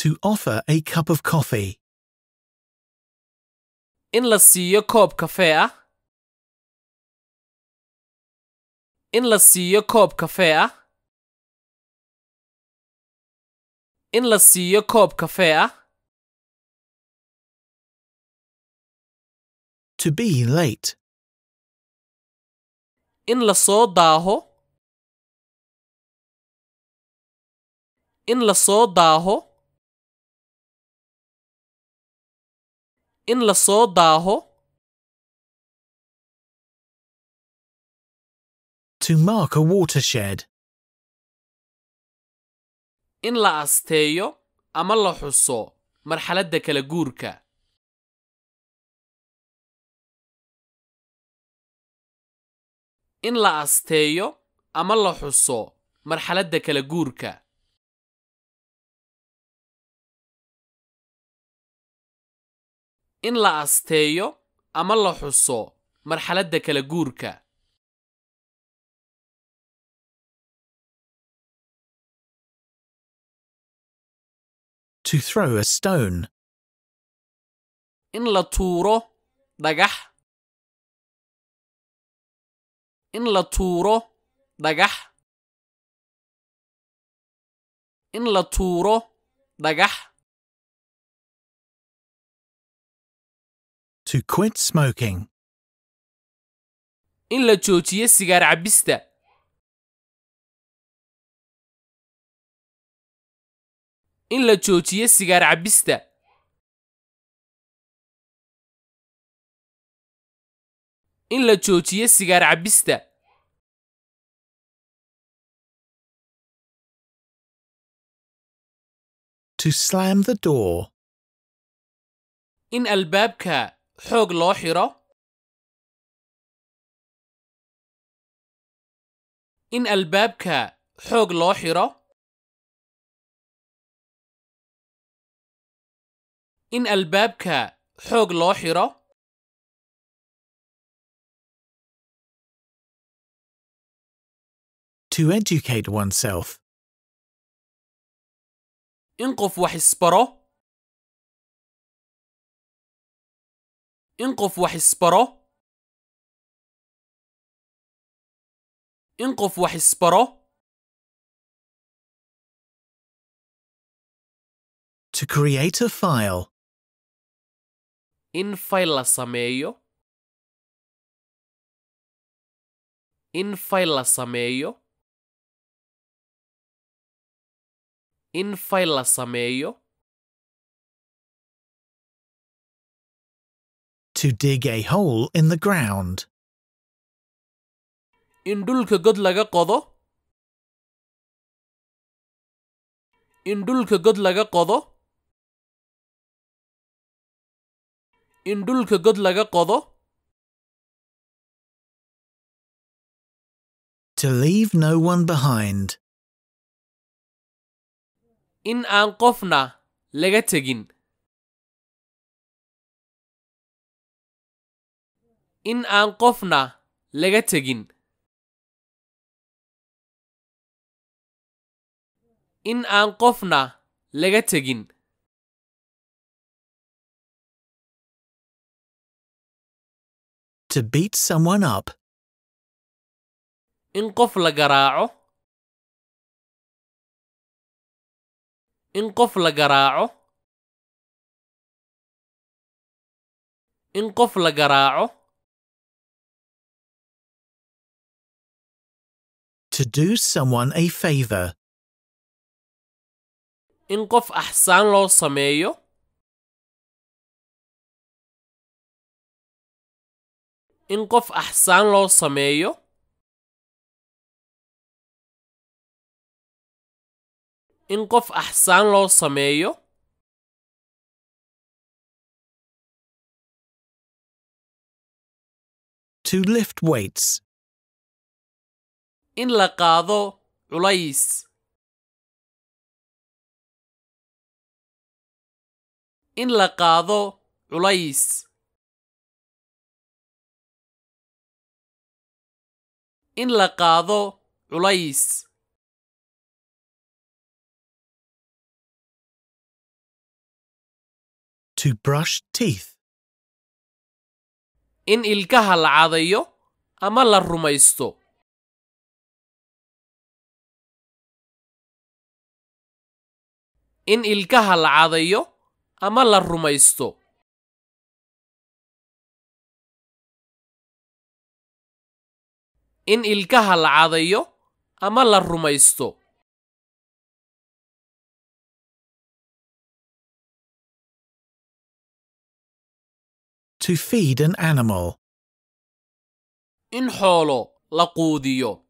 to offer a cup of coffee in la siiyo koob kafee ah in la siiyo koob kafee ah in la siiyo koob kafee ah to be late in la soo daaho in la soo daaho in la soo daaho To mark a watershed. In la asteeyo ama la xuso marxaladda kala guurka. In la asteeyo ama la xuso marxaladda kala guurka. in la asteeyo ama la xuso marxaladda kala guurka To throw a stone. In la tuuro dhagax. In la tuuro dhagax. In la tuuro dhagax. to quit smoking. In la joojiyo sigaar cabista. In la joojiyo sigaar cabista. In la joojiyo sigaar cabista. To slam the door. In albaabka xoog loo xiro in albaabka xoog loo xiro in albaabka xoog loo xiro to educate oneself in qof wax isbaro in qof wax isbaro in qof wax isbaro to create a file in file la sameeyo in file la sameeyo in file la sameeyo to dig a hole in the ground. In dhulka god laga qodo. In dhulka god laga qodo. In dhulka god laga qodo. To leave no one behind. In aan qofna laga tegin. in aan qofna laga tegin in aan qofna laga tegin to beat someone up in qof la garaaco in qof la garaaco in qof la garaaco To do someone a favor. In qof axsaan loo sameeyo. In qof axsaan loo sameeyo. In qof axsaan loo sameeyo. To lift weights in la qaado culays in la qaado culays in la qaado culays to brush teeth in ilkaha la cadayo ama la rumaysto in ilkaha la cadayo ama la rumaysto in ilkaha la cadayo ama la rumaysto to feed an animal in xoolo la quudiyo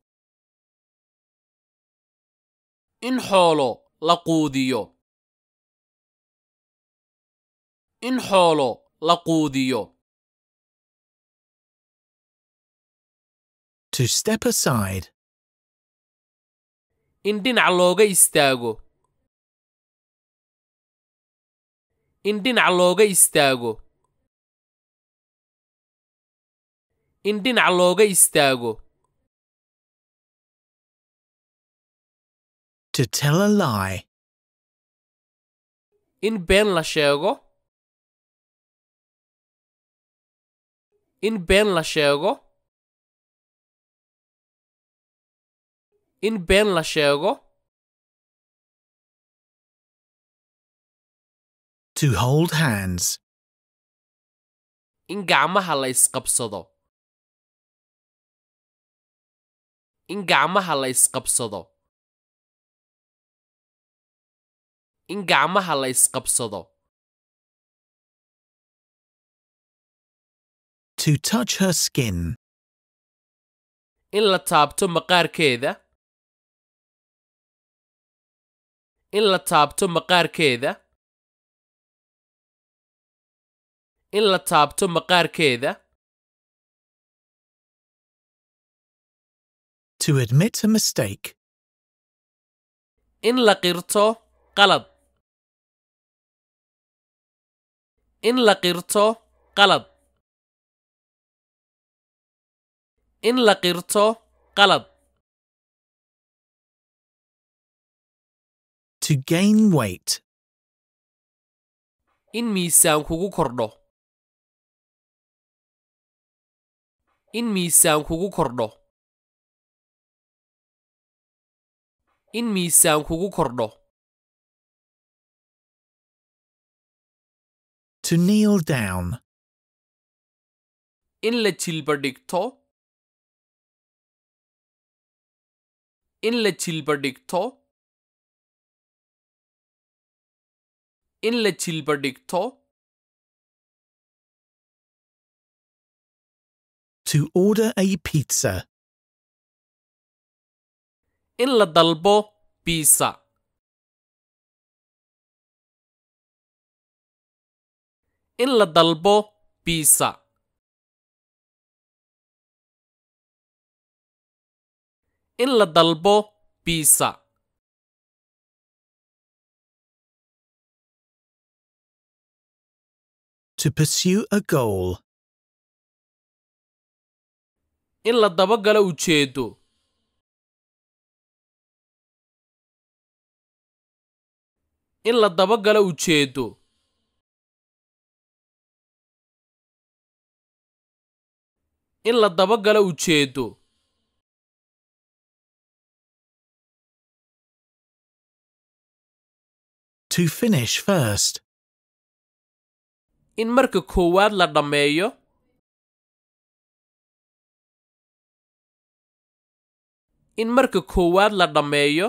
in xoolo la quudiyo in xoolo la quudiyo to step aside in dhinac looga istaago in dhinac looga istaago in dhinac looga istaago to tell a lie in been la sheego in been la sheego in been la sheego to hold hands in gacmaha la isqabsado in gacmaha la isqabsado in gacmaha la isqabsado to touch her skin. In la taabto maqaarkeeda. In la taabto maqaarkeeda. In la taabto maqaarkeeda. To admit a mistake. In la qirto qalad. In la qirto qalad. in la qirto qalad To gain weight. In miisaan kugu kordho. In miisaan kugu kordho. In miisaan kugu kordho. To kneel down. In la jilba dhigto. in la jilba dhigto in la jilba dhigto to order a pizza in la dalbo pizza in la dalbo pizza in la dalbo biisa To pursue a goal. In la dabagala ujeedo. In la dabagala ujeedo. In la dabagala ujeedo. to finish first. In marka koowaad la dhammeeyo. In marka koowaad la dhammeeyo.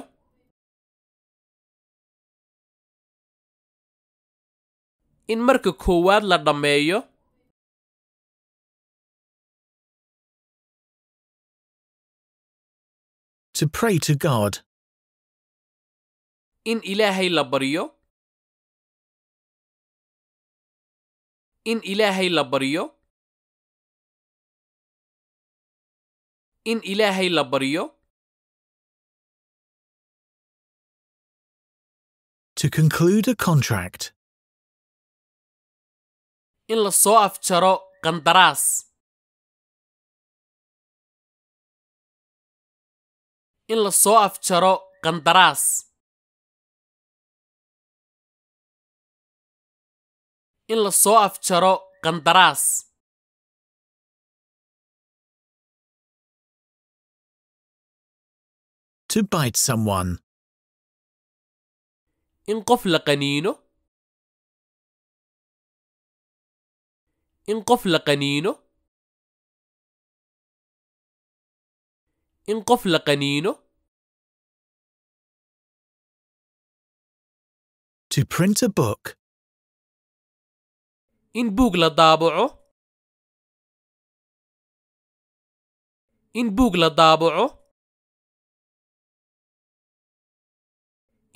In marka koowaad la dhammeeyo. To pray to God. In Ilaahay la baryo. in ilaahay la baryo in ilaahay la baryo To conclude a contract. In la soo afjaro qandaraas. In la soo afjaro qandaraas. in la soo afjaro qandaraas To bite someone. in qof la qaniino in qof la qaniino in qof la qaniino To print a book in buug la daabaco in buug la daabaco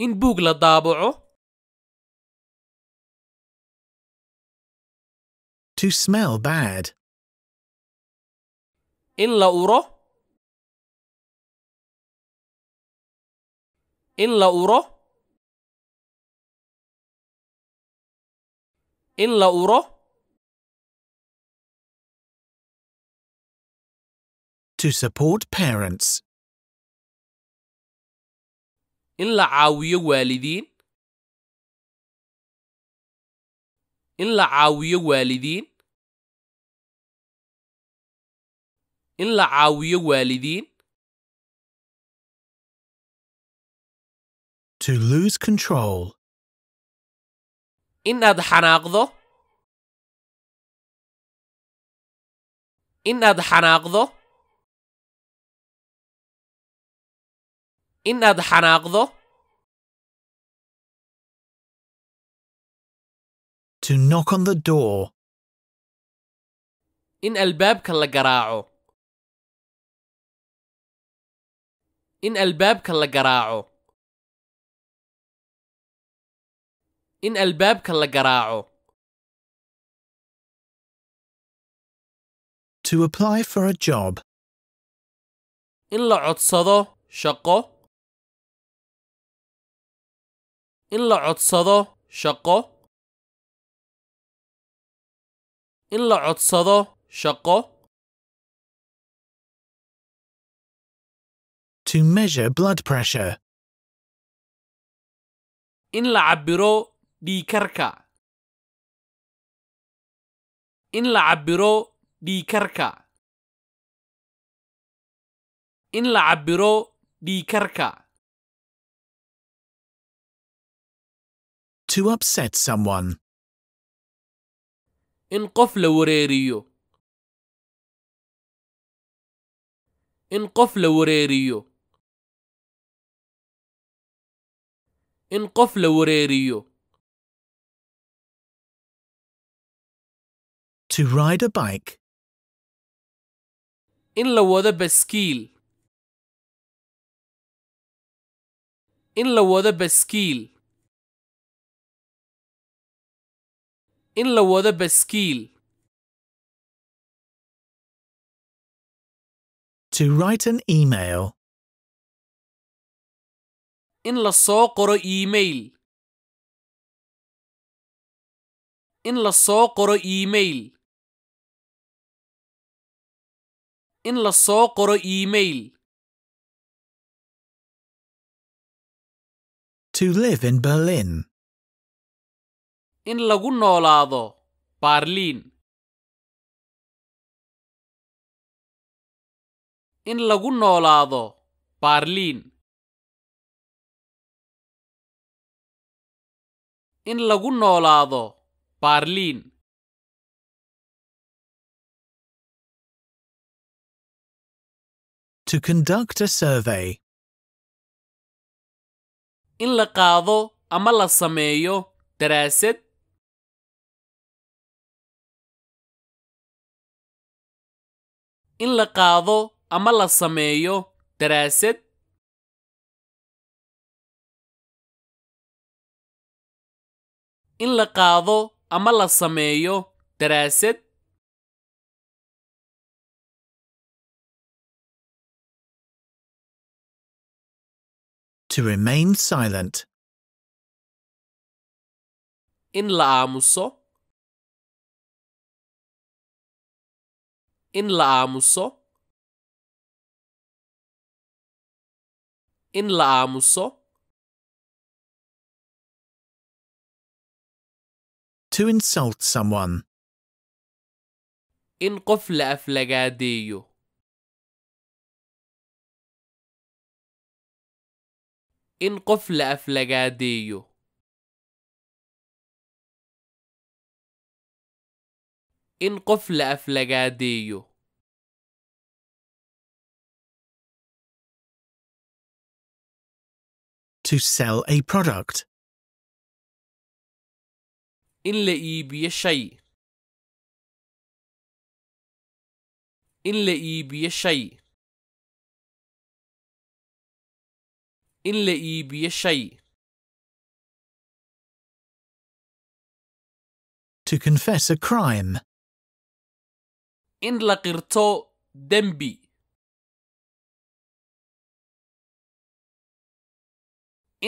in buug la daabaco To smell bad. In la uro. In la uro. in la uro to support parents in la caawiyo walidin in la caawiyo walidin in la caawiyo walidin to lose control inaad xanaaqdo inaad xanaaqdo inaad xanaaqdo to knock on the door in albaabka la garaaco in albaabka la garaaco in albaabka la garaaco To apply for a job. In la codsado shaqo. In la codsado shaqo. In la codsado shaqo. To measure blood pressure. In la cabbiro dhiikarka in la cabbiro dhiikarka in la cabbiro dhiikarka to upset someone in qof la wareeriyo in qof la wareeriyo in qof la wareeriyo To ride a bike. In la wada baskiil. In la wada baskiil. In la wada baskiil. To write an email. In la soo qoro email. In la soo qoro email. in la soo qoro iimayl To live in Berlin. In lagu noolaado Baarliin. In lagu noolaado Baarliin. In lagu noolaado Baarliin. To conduct a survey. In la qaado ama la sameeyo daraasad. In la qaado ama la sameeyo daraasad. In la qaado ama la sameeyo daraasad. to remain silent. In lamuso. In lamuso. In lamuso. To insult someone. In qofla aflagadiyo. in qof la aflagaadeeyo in qof la aflagaadeeyo to sell a product in la iibiyo shay in la iibiyo shay in la iibiyo shay to confess a crime in la qirto dembi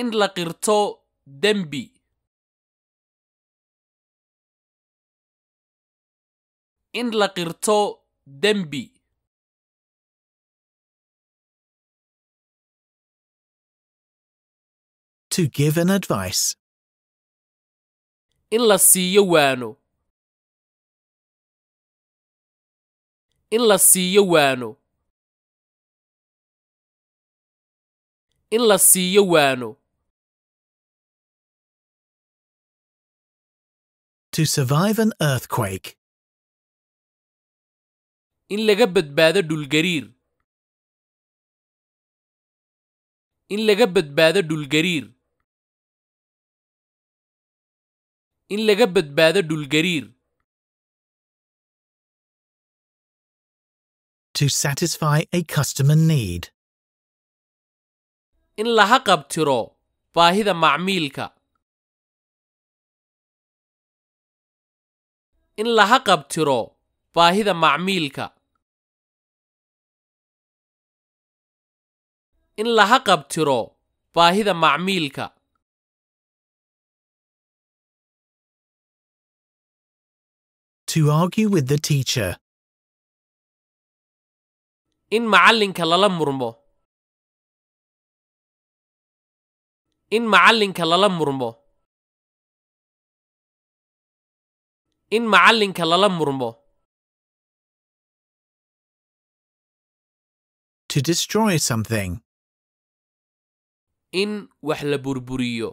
in la qirto dembi in la qirto dembi to give an advice. In la siiyo waano. In la siiyo waano. In la siiyo waano. To survive an earthquake. In laga badbaado dhulgariir. In laga badbaado dhulgariir. in laga badbaado dhulgariir to satisfy a customer need. In laha qabtiro baahida macmiilka. In laha qabtiro baahida macmiilka. In laha qabtiro baahida macmiilka. To argue with the teacher. In macallinka lala murmo. In macallinka lala murmo. In macallinka lala murmo. To destroy something. In wax la burburiyo.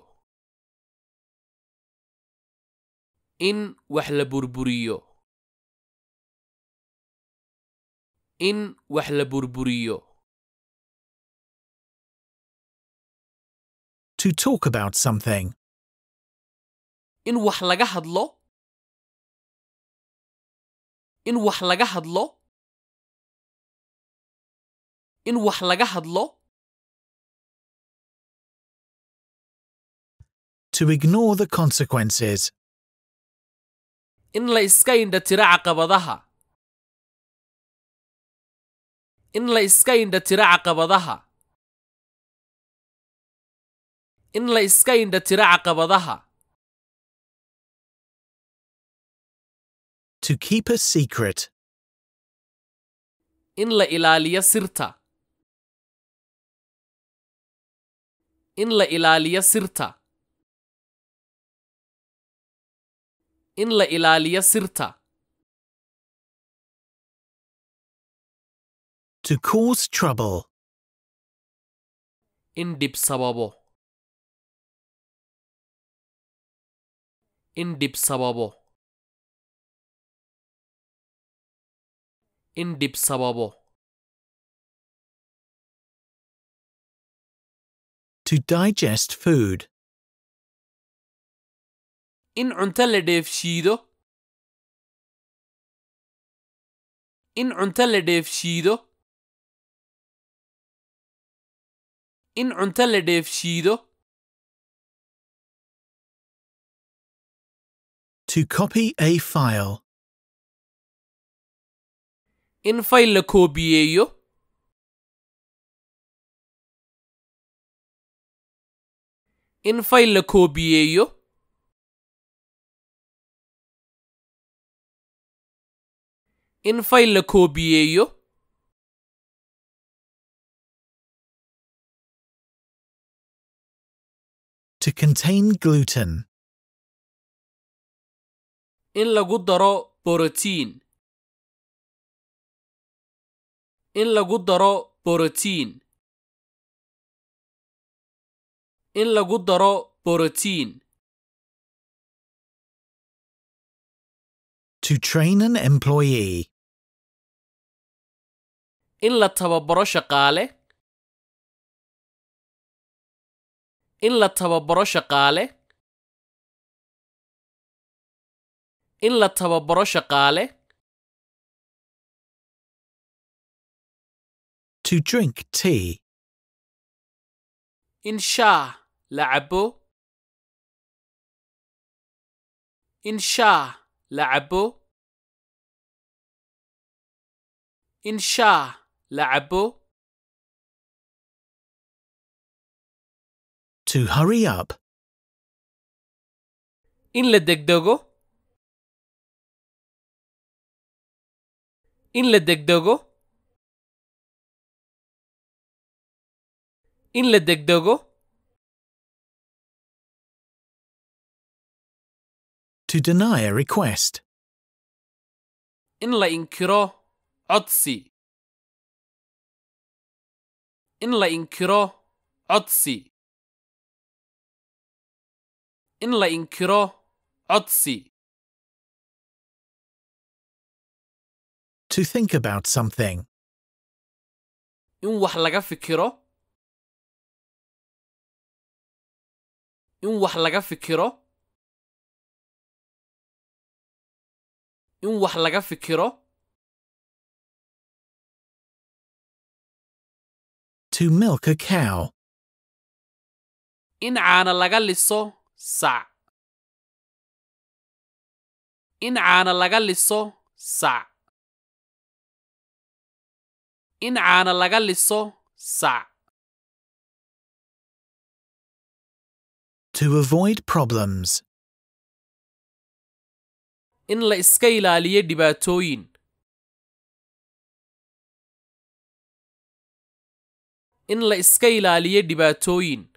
In wax la burburiyo. in wax la burburiyo to talk about something in wax laga hadlo in wax laga hadlo in wax laga hadlo to ignore the consequences in la iska indha tira caqabadaha in la iska indha tiro caqabadaha in la iska indha tiro caqabadaha To keep a secret. In la ilaaliyo sirta. In la ilaaliyo sirta. In la ilaaliyo sirta. To cause trouble. Indip sababo. Indip sababo. Indip sababo. To digest food. In cunto shido. In cunto shido. in cunto la dheefshiido To copy a file. In file la koobiyeeyo in file la koobiyeeyo in file la koobiyeeyo To contain gluten. In lagu daro borotiin. In lagu daro borotiin. In lagu daro borotiin. To train an employee. In la tababaro shaqaale. in la tababaro shaqaale in la tababaro shaqaale to drink tea in shaah la cabo in لعبو la cabo in la to hurry up. Inle degdogo. Inle degdogo. Inle degdogo. To deny a request. Inle inkiro عطسي. إن لإنكراه عطسي in la inkiro codsi. To think about something. In wax laga fikiro. In wax laga fikiro. In wax laga fikiro. To milk a cow. In caana laga liso sac in caana laga liso sac in caana laga liso sac To avoid problems. In la iska ilaaliyo dhibaatooyin. In la iska ilaaliyo dhibaatooyin.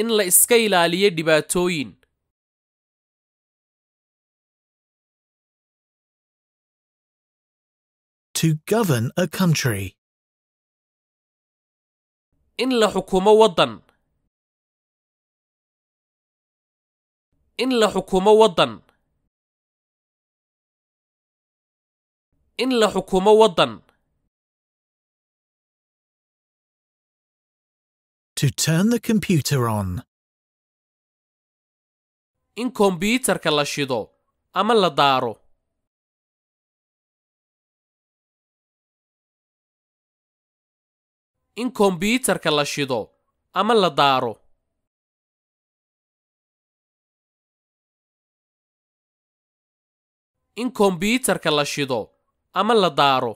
in la iska ilaaliyo dhibaatooyin To govern a country. In la xukumo waddan. In la xukumo waddan. In la xukumo waddan. To turn the computer on. In kombyuutarka la shido ama la daaro. In kombyuutarka la shido ama la daaro. In kombyuutarka la shido ama la daaro.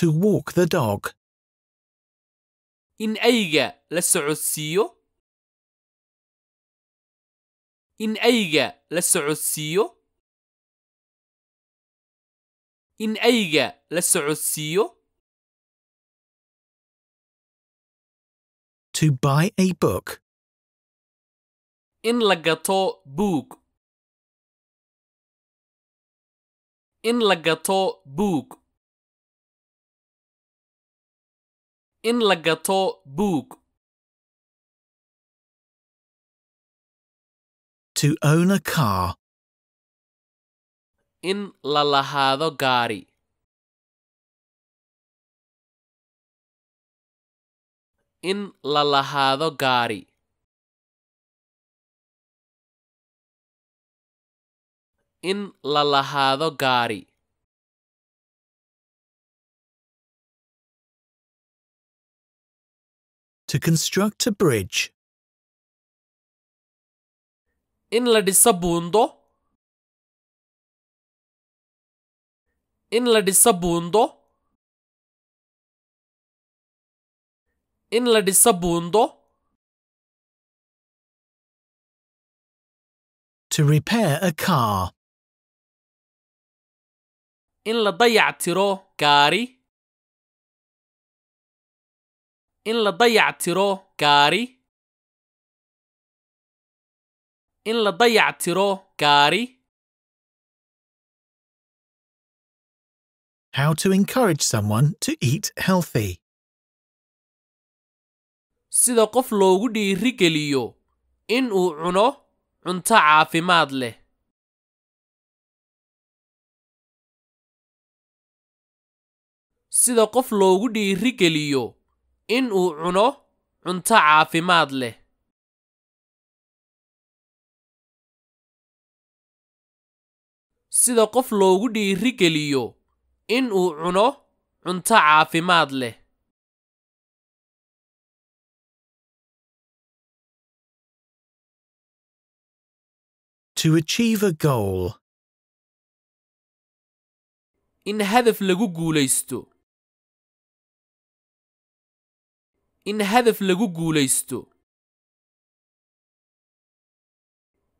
to walk the dog. In ayga la socodsiiyo. In ayga la socodsiiyo. In ayga la socodsiiyo. To buy a book. In la gato book. In la gato book. in la gato buug To own a car. In la lahaado gaari. In la lahaado gaari. In la lahaado gaari. to construct a bridge. In la dhiso buundo. In la dhiso buundo. In la dhiso buundo. To repair a car. In la dayactiro gaari in la dayac tiro gaari in la dayac tiro gaari How to encourage someone to eat healthy. sida qof loogu dhiiri geliyo in uu cuno cunto caafimaad leh sida qof loogu dhiiri geliyo in uu cuno cunto caafimaad leh sida qof loogu dhiiri geliyo in uu cuno cunto caafimaad leh In hadaf lagu guulaysto. in hadaf lagu guulaysto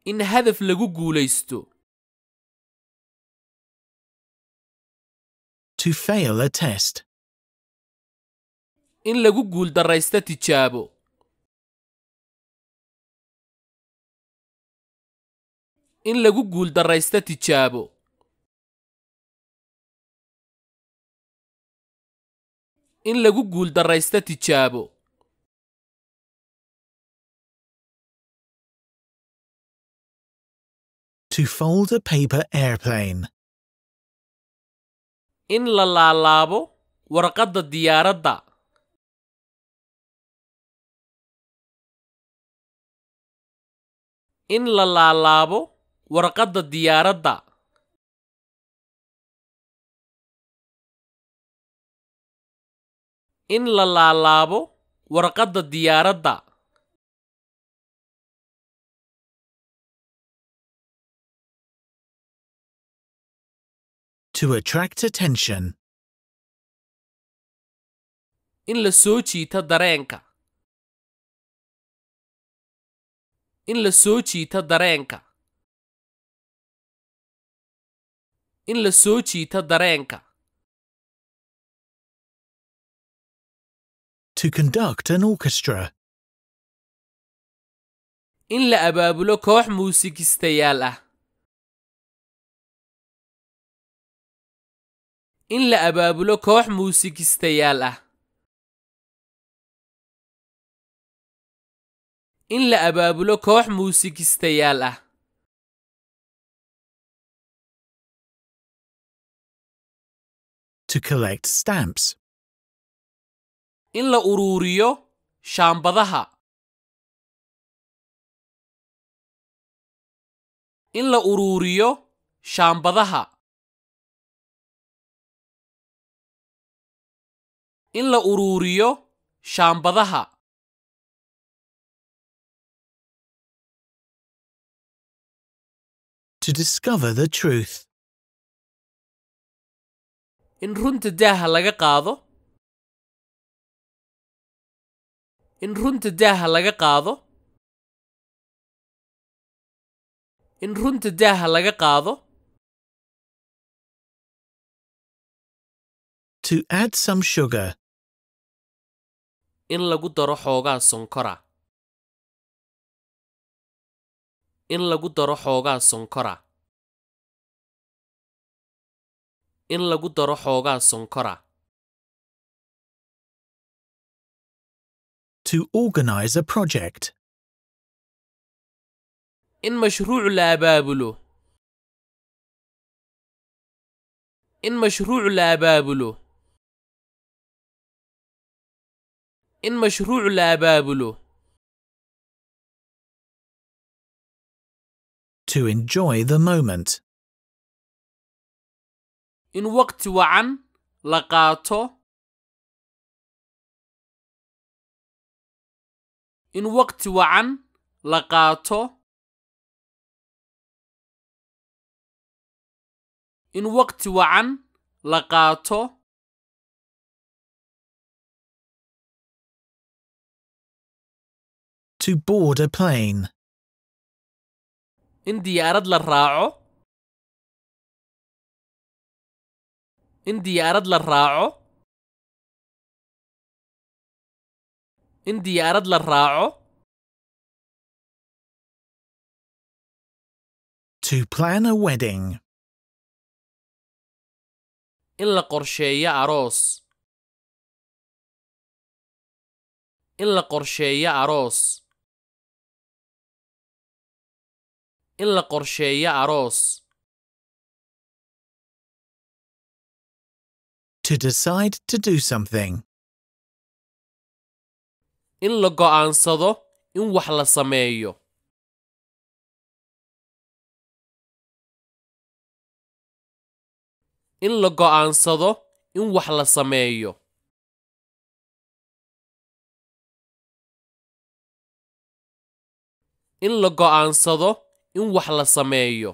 in hadaf lagu guulaysto to fail a test in lagu guul darraysta tijaabo in lagu guul darraysta tijaabo in lagu guuldarraysta tijaabo To fold a paper airplane. In la laalaabo warqadda diyaaradda. In la laalaabo warqadda diyaaradda. in la laalaabo warqadda diyaaradda To attract attention. In la soo jiito dareenka. In la soo jiito dareenka. In la soo jiito dareenka. to conduct an orchestra. In la abaabulo koox muusikistayaal ah. In la abaabulo koox muusikistayaal ah. In la abaabulo koox muusikistayaal ah. To collect stamps in la uruuriyo shaambadaha in la uruuriyo shaambadaha in la uruuriyo shaambadaha to discover the truth in runta daaha laga qaado in runta daaha laga qaado in runta daaha laga qaado to add some sugar in lagu daro xoogaa sonkora in lagu daro xoogaa sonkora in lagu daro xoogaa sonkora to organize a project. إن مشروع لأبابله إن مشروع لأبابله إن مشروع لأبابله To enjoy the moment. إن وقت وعن لقاته in waqti wacan la qaato in waqti wacan la qaato to board a plane in diyaarad la raaco in diyaarad la raaco in diyaarad la raaco To plan a wedding. In la qorsheeyo aroos. In la qorsheeyo aroos. In la qorsheeyo aroos. To decide to do something in la go'aansado in wax la sameeyo in la go'aansado in wax la sameeyo in la go'aansado in wax la sameeyo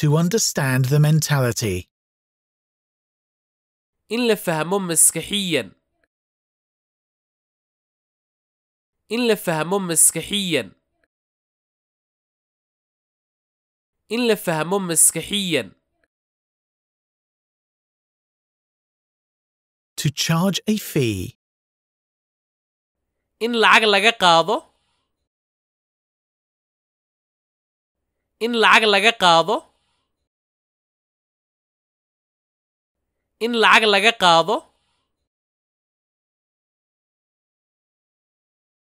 to understand the mentality. إن لفهمه مسكحيا إن لفهمه مسكحيا إن لفهمه مسكحيا To charge a fee. إن لعق لقى قاضه إن لعق لقى قاضه in lacag laga qaado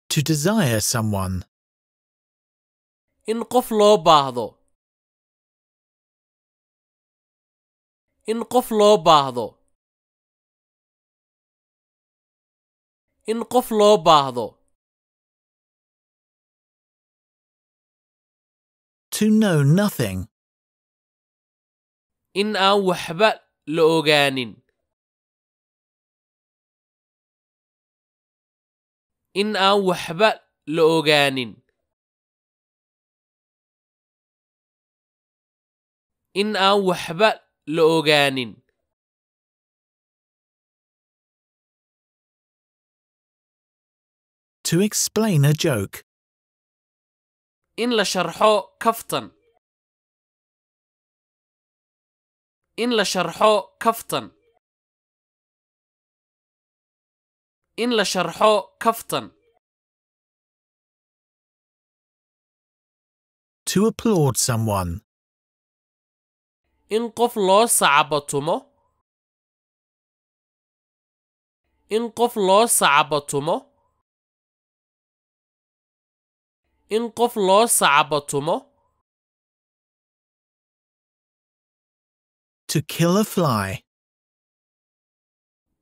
to desire someone in qof loo baahdo in qof loo baahdo in qof loo baahdo to know nothing in aan waxba la ogaanin in aan waxba la ogaanin in aan waxba la ogaanin to explain a joke in la sharxo kaftan in la sharxo kaftan in la sharxo kaftan to applaud someone in qof loo sacabatumo in qof loo sacabatumo in qof loo sacabatumo To kill a fly.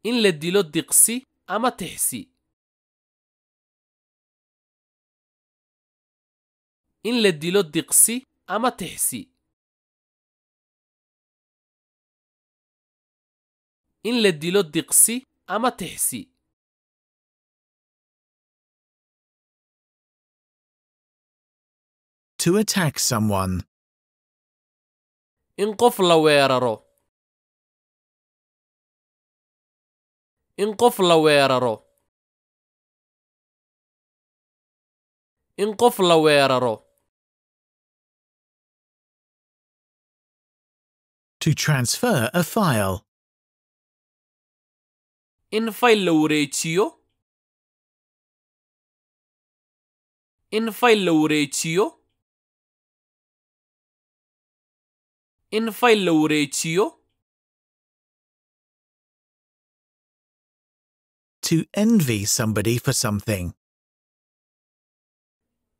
In la dilo diqsi ama tixsi. In la dilo diqsi ama tixsi. In la dilo diqsi ama tixsi. To attack someone in qof la weeraro in qof la weeraro in qof la weeraro to transfer a file in fayl la wareejiyo in fayl la wareejiyo in file lauretio. To envy somebody for something.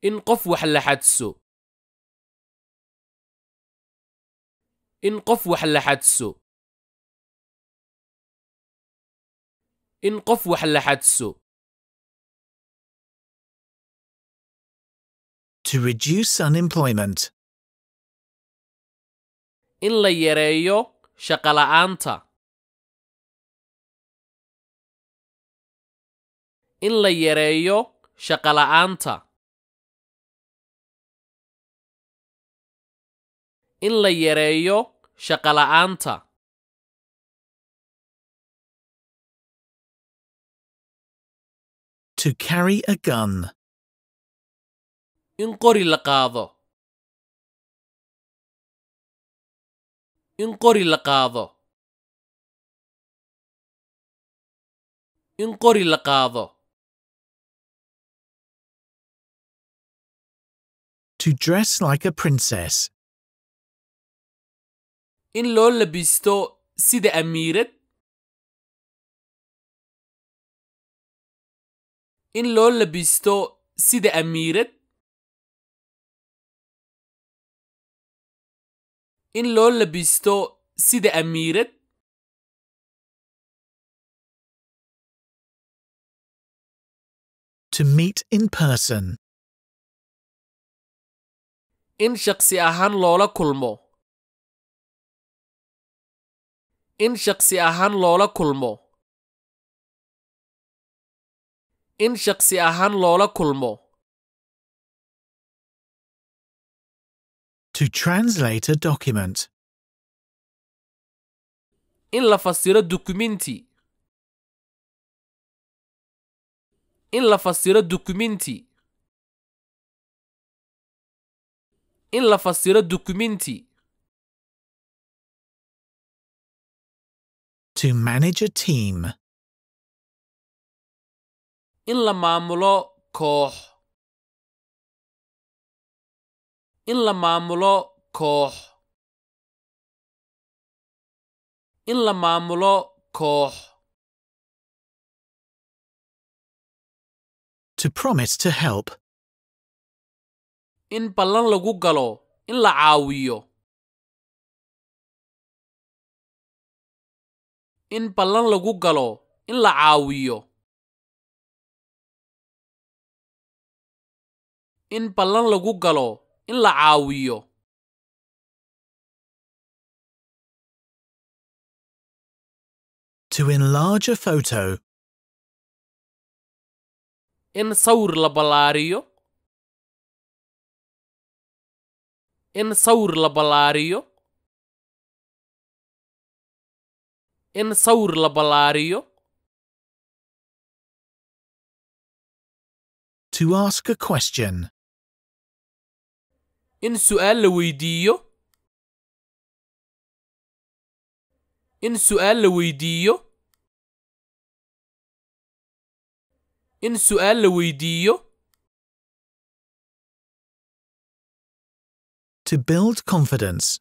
In qof wax la In qof wax la In qof wax la To reduce unemployment. in la yareeyo shaqola'aanta in la yareeyo shaqola'aanta in la yareeyo shaqola'aanta to carry a gun in qori la qaado in qori la qaado in qori la qaado to dress like a princess in loo labisto sida amiirad in loo labisto sida amiirad in loo labisto sida amiirad to meet in person in shaksi ahaan loola kulmo in shaksi ahaan loola kulmo in shaksi ahaan loola kulmo To translate a document. In la fasiro documenti In la fasiro documenti In la fasiro documenti To manage a team. In la maamulo koox. in la maamulo koox in la maamulo koox to promise to help in ballan lagu galo in la caawiyo in ballan lagu galo in la caawiyo in ballan lagu galo in la caawiyo To enlarge a photo. In sawir la ballaariyo. In sawir la ballaariyo. In sawir la ballaariyo. To ask a question in su'aal la weydiiyo in su'aal la weydiiyo in su'aal la weydiiyo to build confidence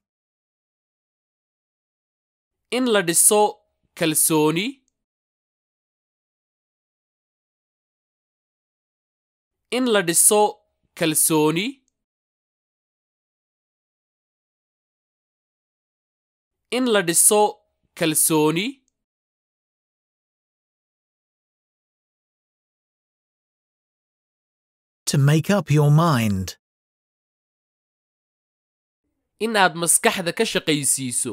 in la dhiso kalsooni in la dhiso kalsooni in la dhiso kalsooni to make up your mind inaad maskaxda ka shaqaysiiso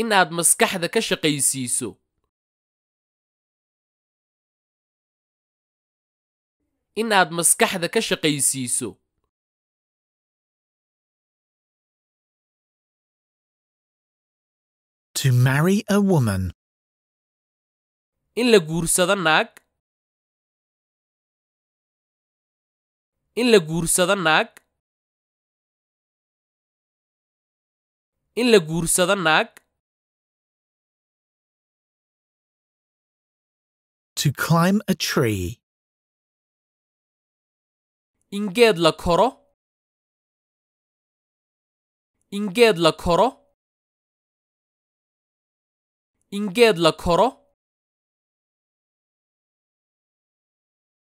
inaad maskaxda ka shaqaysiiso inaad maskaxda ka shaqaysiiso To marry a woman. In la guursado naag. In la guursado naag. In la guursado naag. To climb a tree. In geed la koro. In geed la koro ingeed la koro?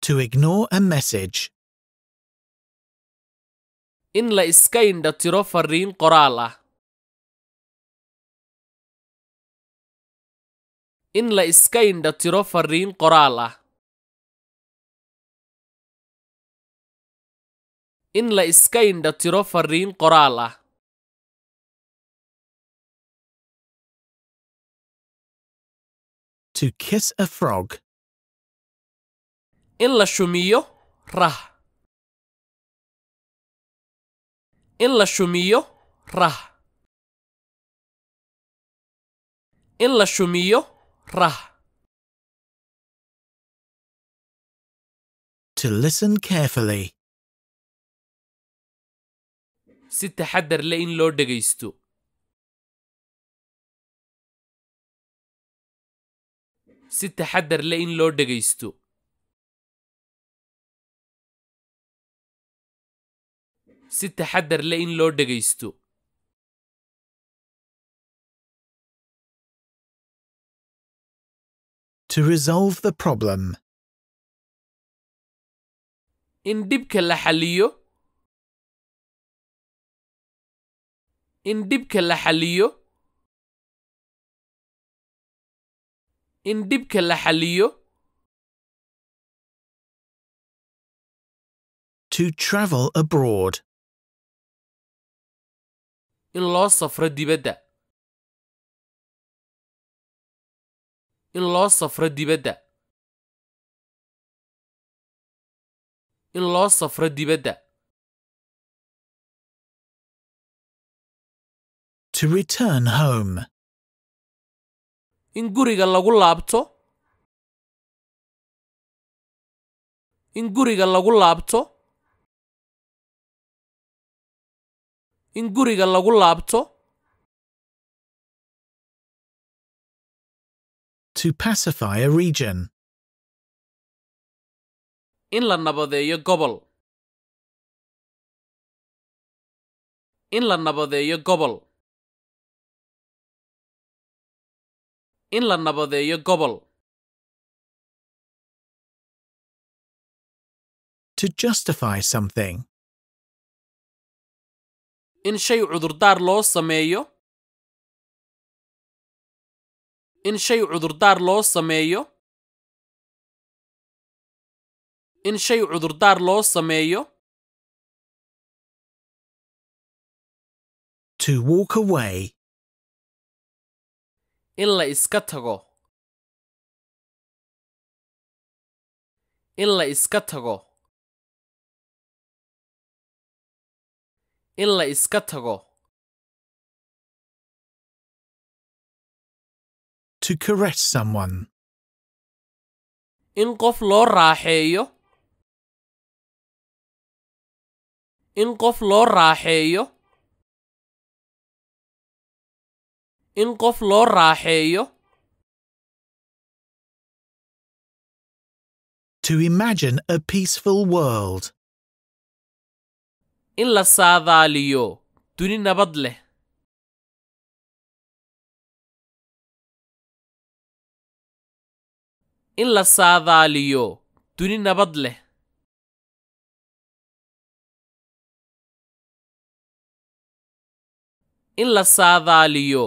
To ignore a message. In la iska tiro farriin qoraal ah. In la iska tiro farriin qoraal ah. In la iska tiro farriin qoraal ah. To kiss a frog. In la shumiyo rah. In la shumiyo rah. In la shumiyo rah. To listen carefully. Si taxaddar leh in loo dhegaysto. si taxaddar leh in loo dhegaysto si taxaddar leh in loo dhegaysto To resolve the problem. in dhibka la xaliyo in dhibka la xaliyo in dhibka la xalliyo to travel abroad in loo safro dibadda in loo safro dibadda in loo safro dibadda to return home in guriga lagu laabto in guriga lagu laabto in guriga lagu laabto to pacify a region in la nabadeeyo gobol in la nabadeeyo gobol in la nabadeeyo gobol to justify something. In shay cudurdaar loo sameeyo. In shay cudurdaar loo sameeyo. In shay cudurdaar loo sameeyo. To walk away in la iska tago in la iska tago in la iska tago to caress someone in qof loo raaxeeyo in qof loo raaxeeyo in qof loo raaxeeyo To imagine a peaceful world. In la saadaaliyo duni nabad leh. In la saadaaliyo duni nabad leh. In la saadaaliyo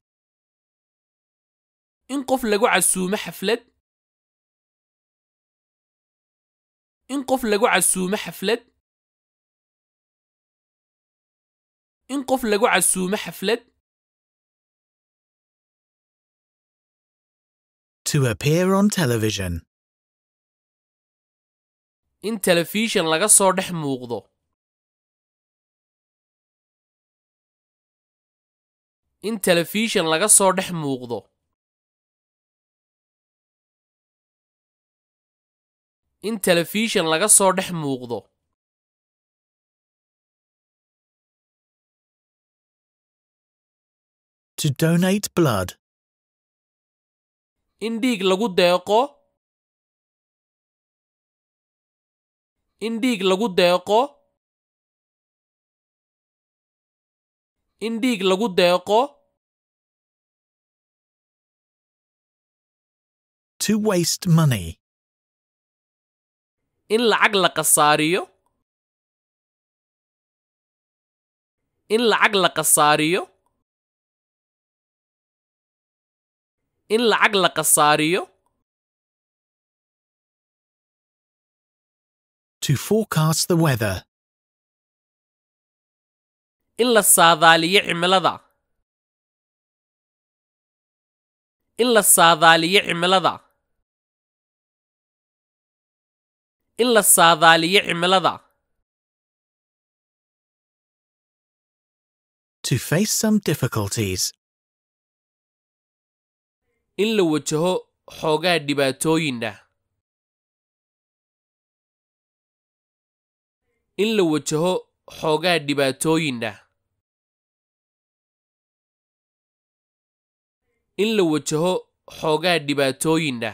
in qof lagu casuumo xaflad in qof lagu casuumo xaflad in qof lagu casuumo xaflad to appear on television in telefishan laga soo dhex muuqdo in telefishan laga soo dhex muuqdo in telefishan laga soo dhex muuqdo To donate blood. In dhiig lagu deeqo. In dhiig lagu deeqo. In dhiig lagu deeqo. To waste money in lacag la khasaariyo in lacag la khasaariyo in lacag la khasaariyo to forecast the weather in la saadaaliyo cimilada in la saadaaliyo cimilada in la saadaaliyo cimilada To face some difficulties. in la wajaho xoogaa dhibaatooyinna in la wajaho xoogaa dhibaatooyinna in la wajaho xoogaa dhibaatooyinna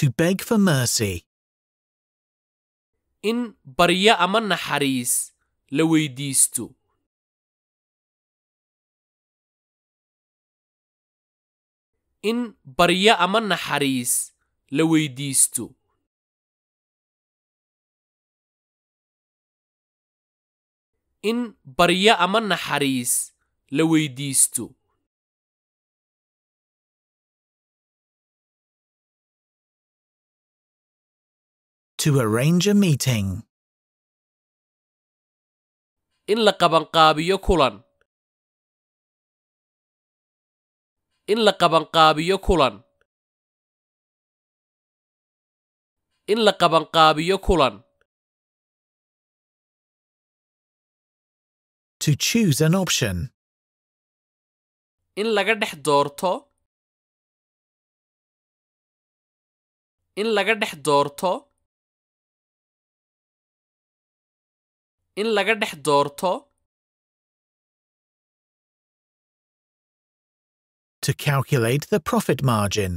to beg for mercy. In barya ama naxariis la weydiisto. In barya ama naxariis la weydiisto. In barya ama naxariis la weydiisto. to arrange a meeting. In la qabanqaabiyo kulan. In la qabanqaabiyo kulan. In la qabanqaabiyo kulan. To choose an option. In laga dhex doorto. In laga dhex doorto. in laga dhex doorto to calculate the profit margin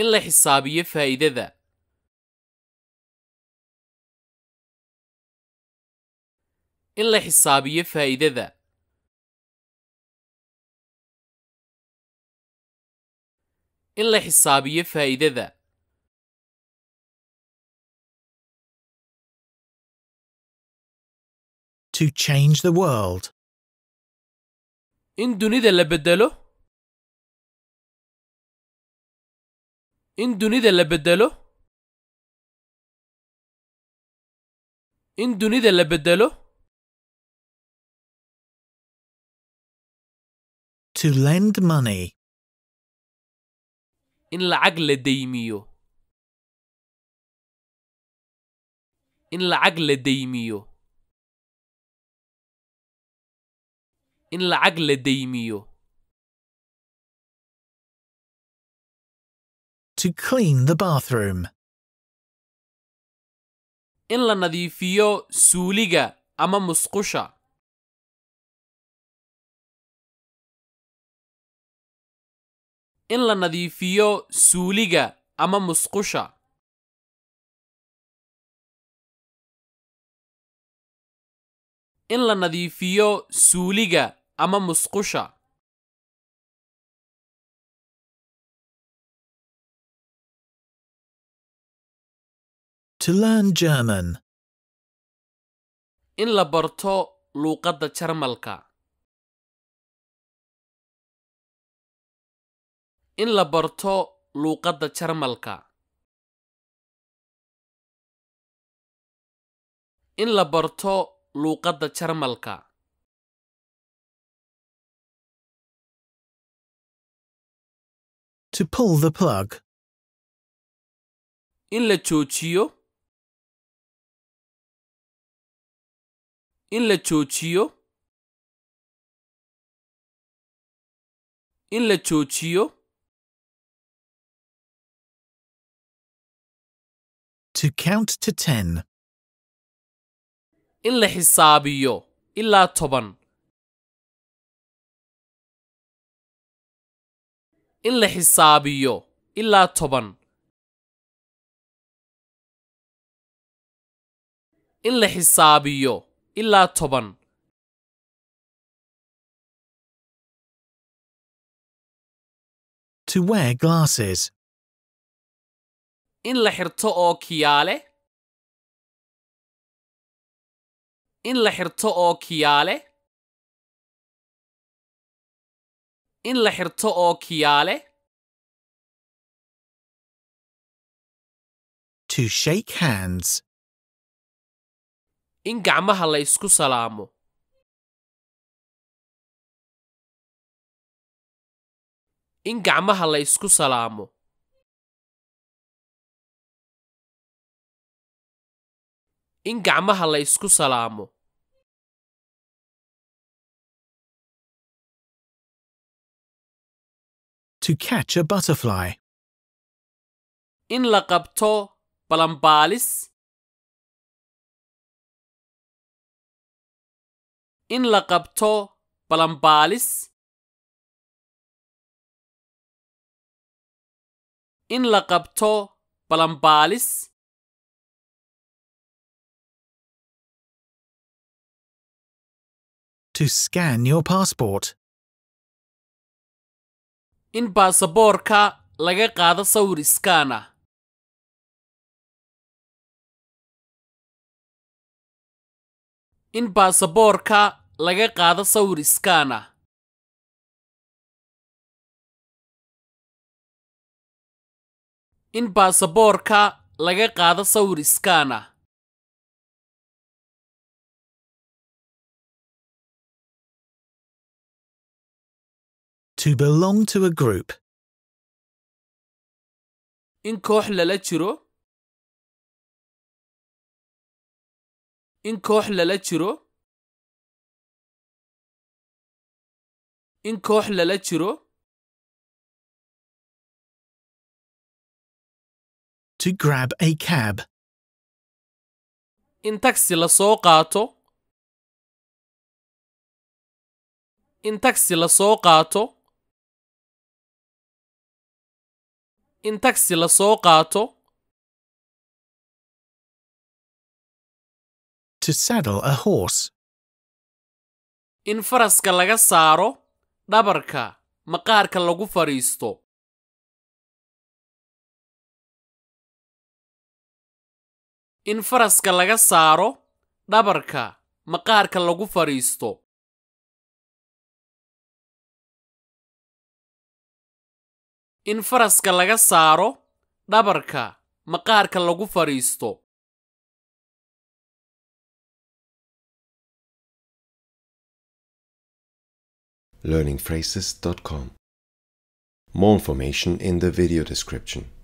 in la xisaabiyo faa'iidada in la xisaabiyo faa'iidada in la xisaabiyo faa'iidada to change the world. in dunida la bedelo in dunida la bedelo in dunida la bedelo to lend money in lacag la deymiyo in lacag la deymiyo in lacag la deymiyo To clean the bathroom. in la nadiifiyo suuliga ama musqusha in la nadiifiyo suuliga ama musqusha in la nadiifiyo suuliga ama musqusha To learn German. In la barto luuqadda Jarmalka. In la barto luuqadda Jarmalka. In la barto luuqadda Jarmalka. To pull the plug. In la joojiyo. In la joojiyo. In la joojiyo. To count to ten. In la xisaabiyo ilaa toban. in la xisaabiyo ilaa toban in la xisaabiyo ilaa toban To wear glasses. In la xirto oo kiyaale. In la xirto oo kiyaale. in la xirto oo kiyaale To shake hands. In gacmaha la isku salaamo. In gacmaha la isku salaamo. In gacmaha la isku salaamo. To catch a butterfly. In la qabto balanbaalis. In la qabto In la qabto To scan your passport in baasaboorka laga qaado sawir iskaan ah in baasaboorka laga qaado sawir iskaan ah in baasaboorka laga qaado sawir iskaan ah To belong to a group. In koox lala jiro. In koox lala jiro. In koox lala jiro. To grab a cab. In taxi la soo qaato. In taxi la soo qaato. in tagsi la soo qaato to saddle a horse in faraska laga saaro dhabarka maqaarka lagu fadhiisto in faraska laga saaro dhabarka maqaarka lagu fadhiisto in faraska laga saaro dhabarka maqaarka lagu fadhiisto learningphrases.com. More information in the video description.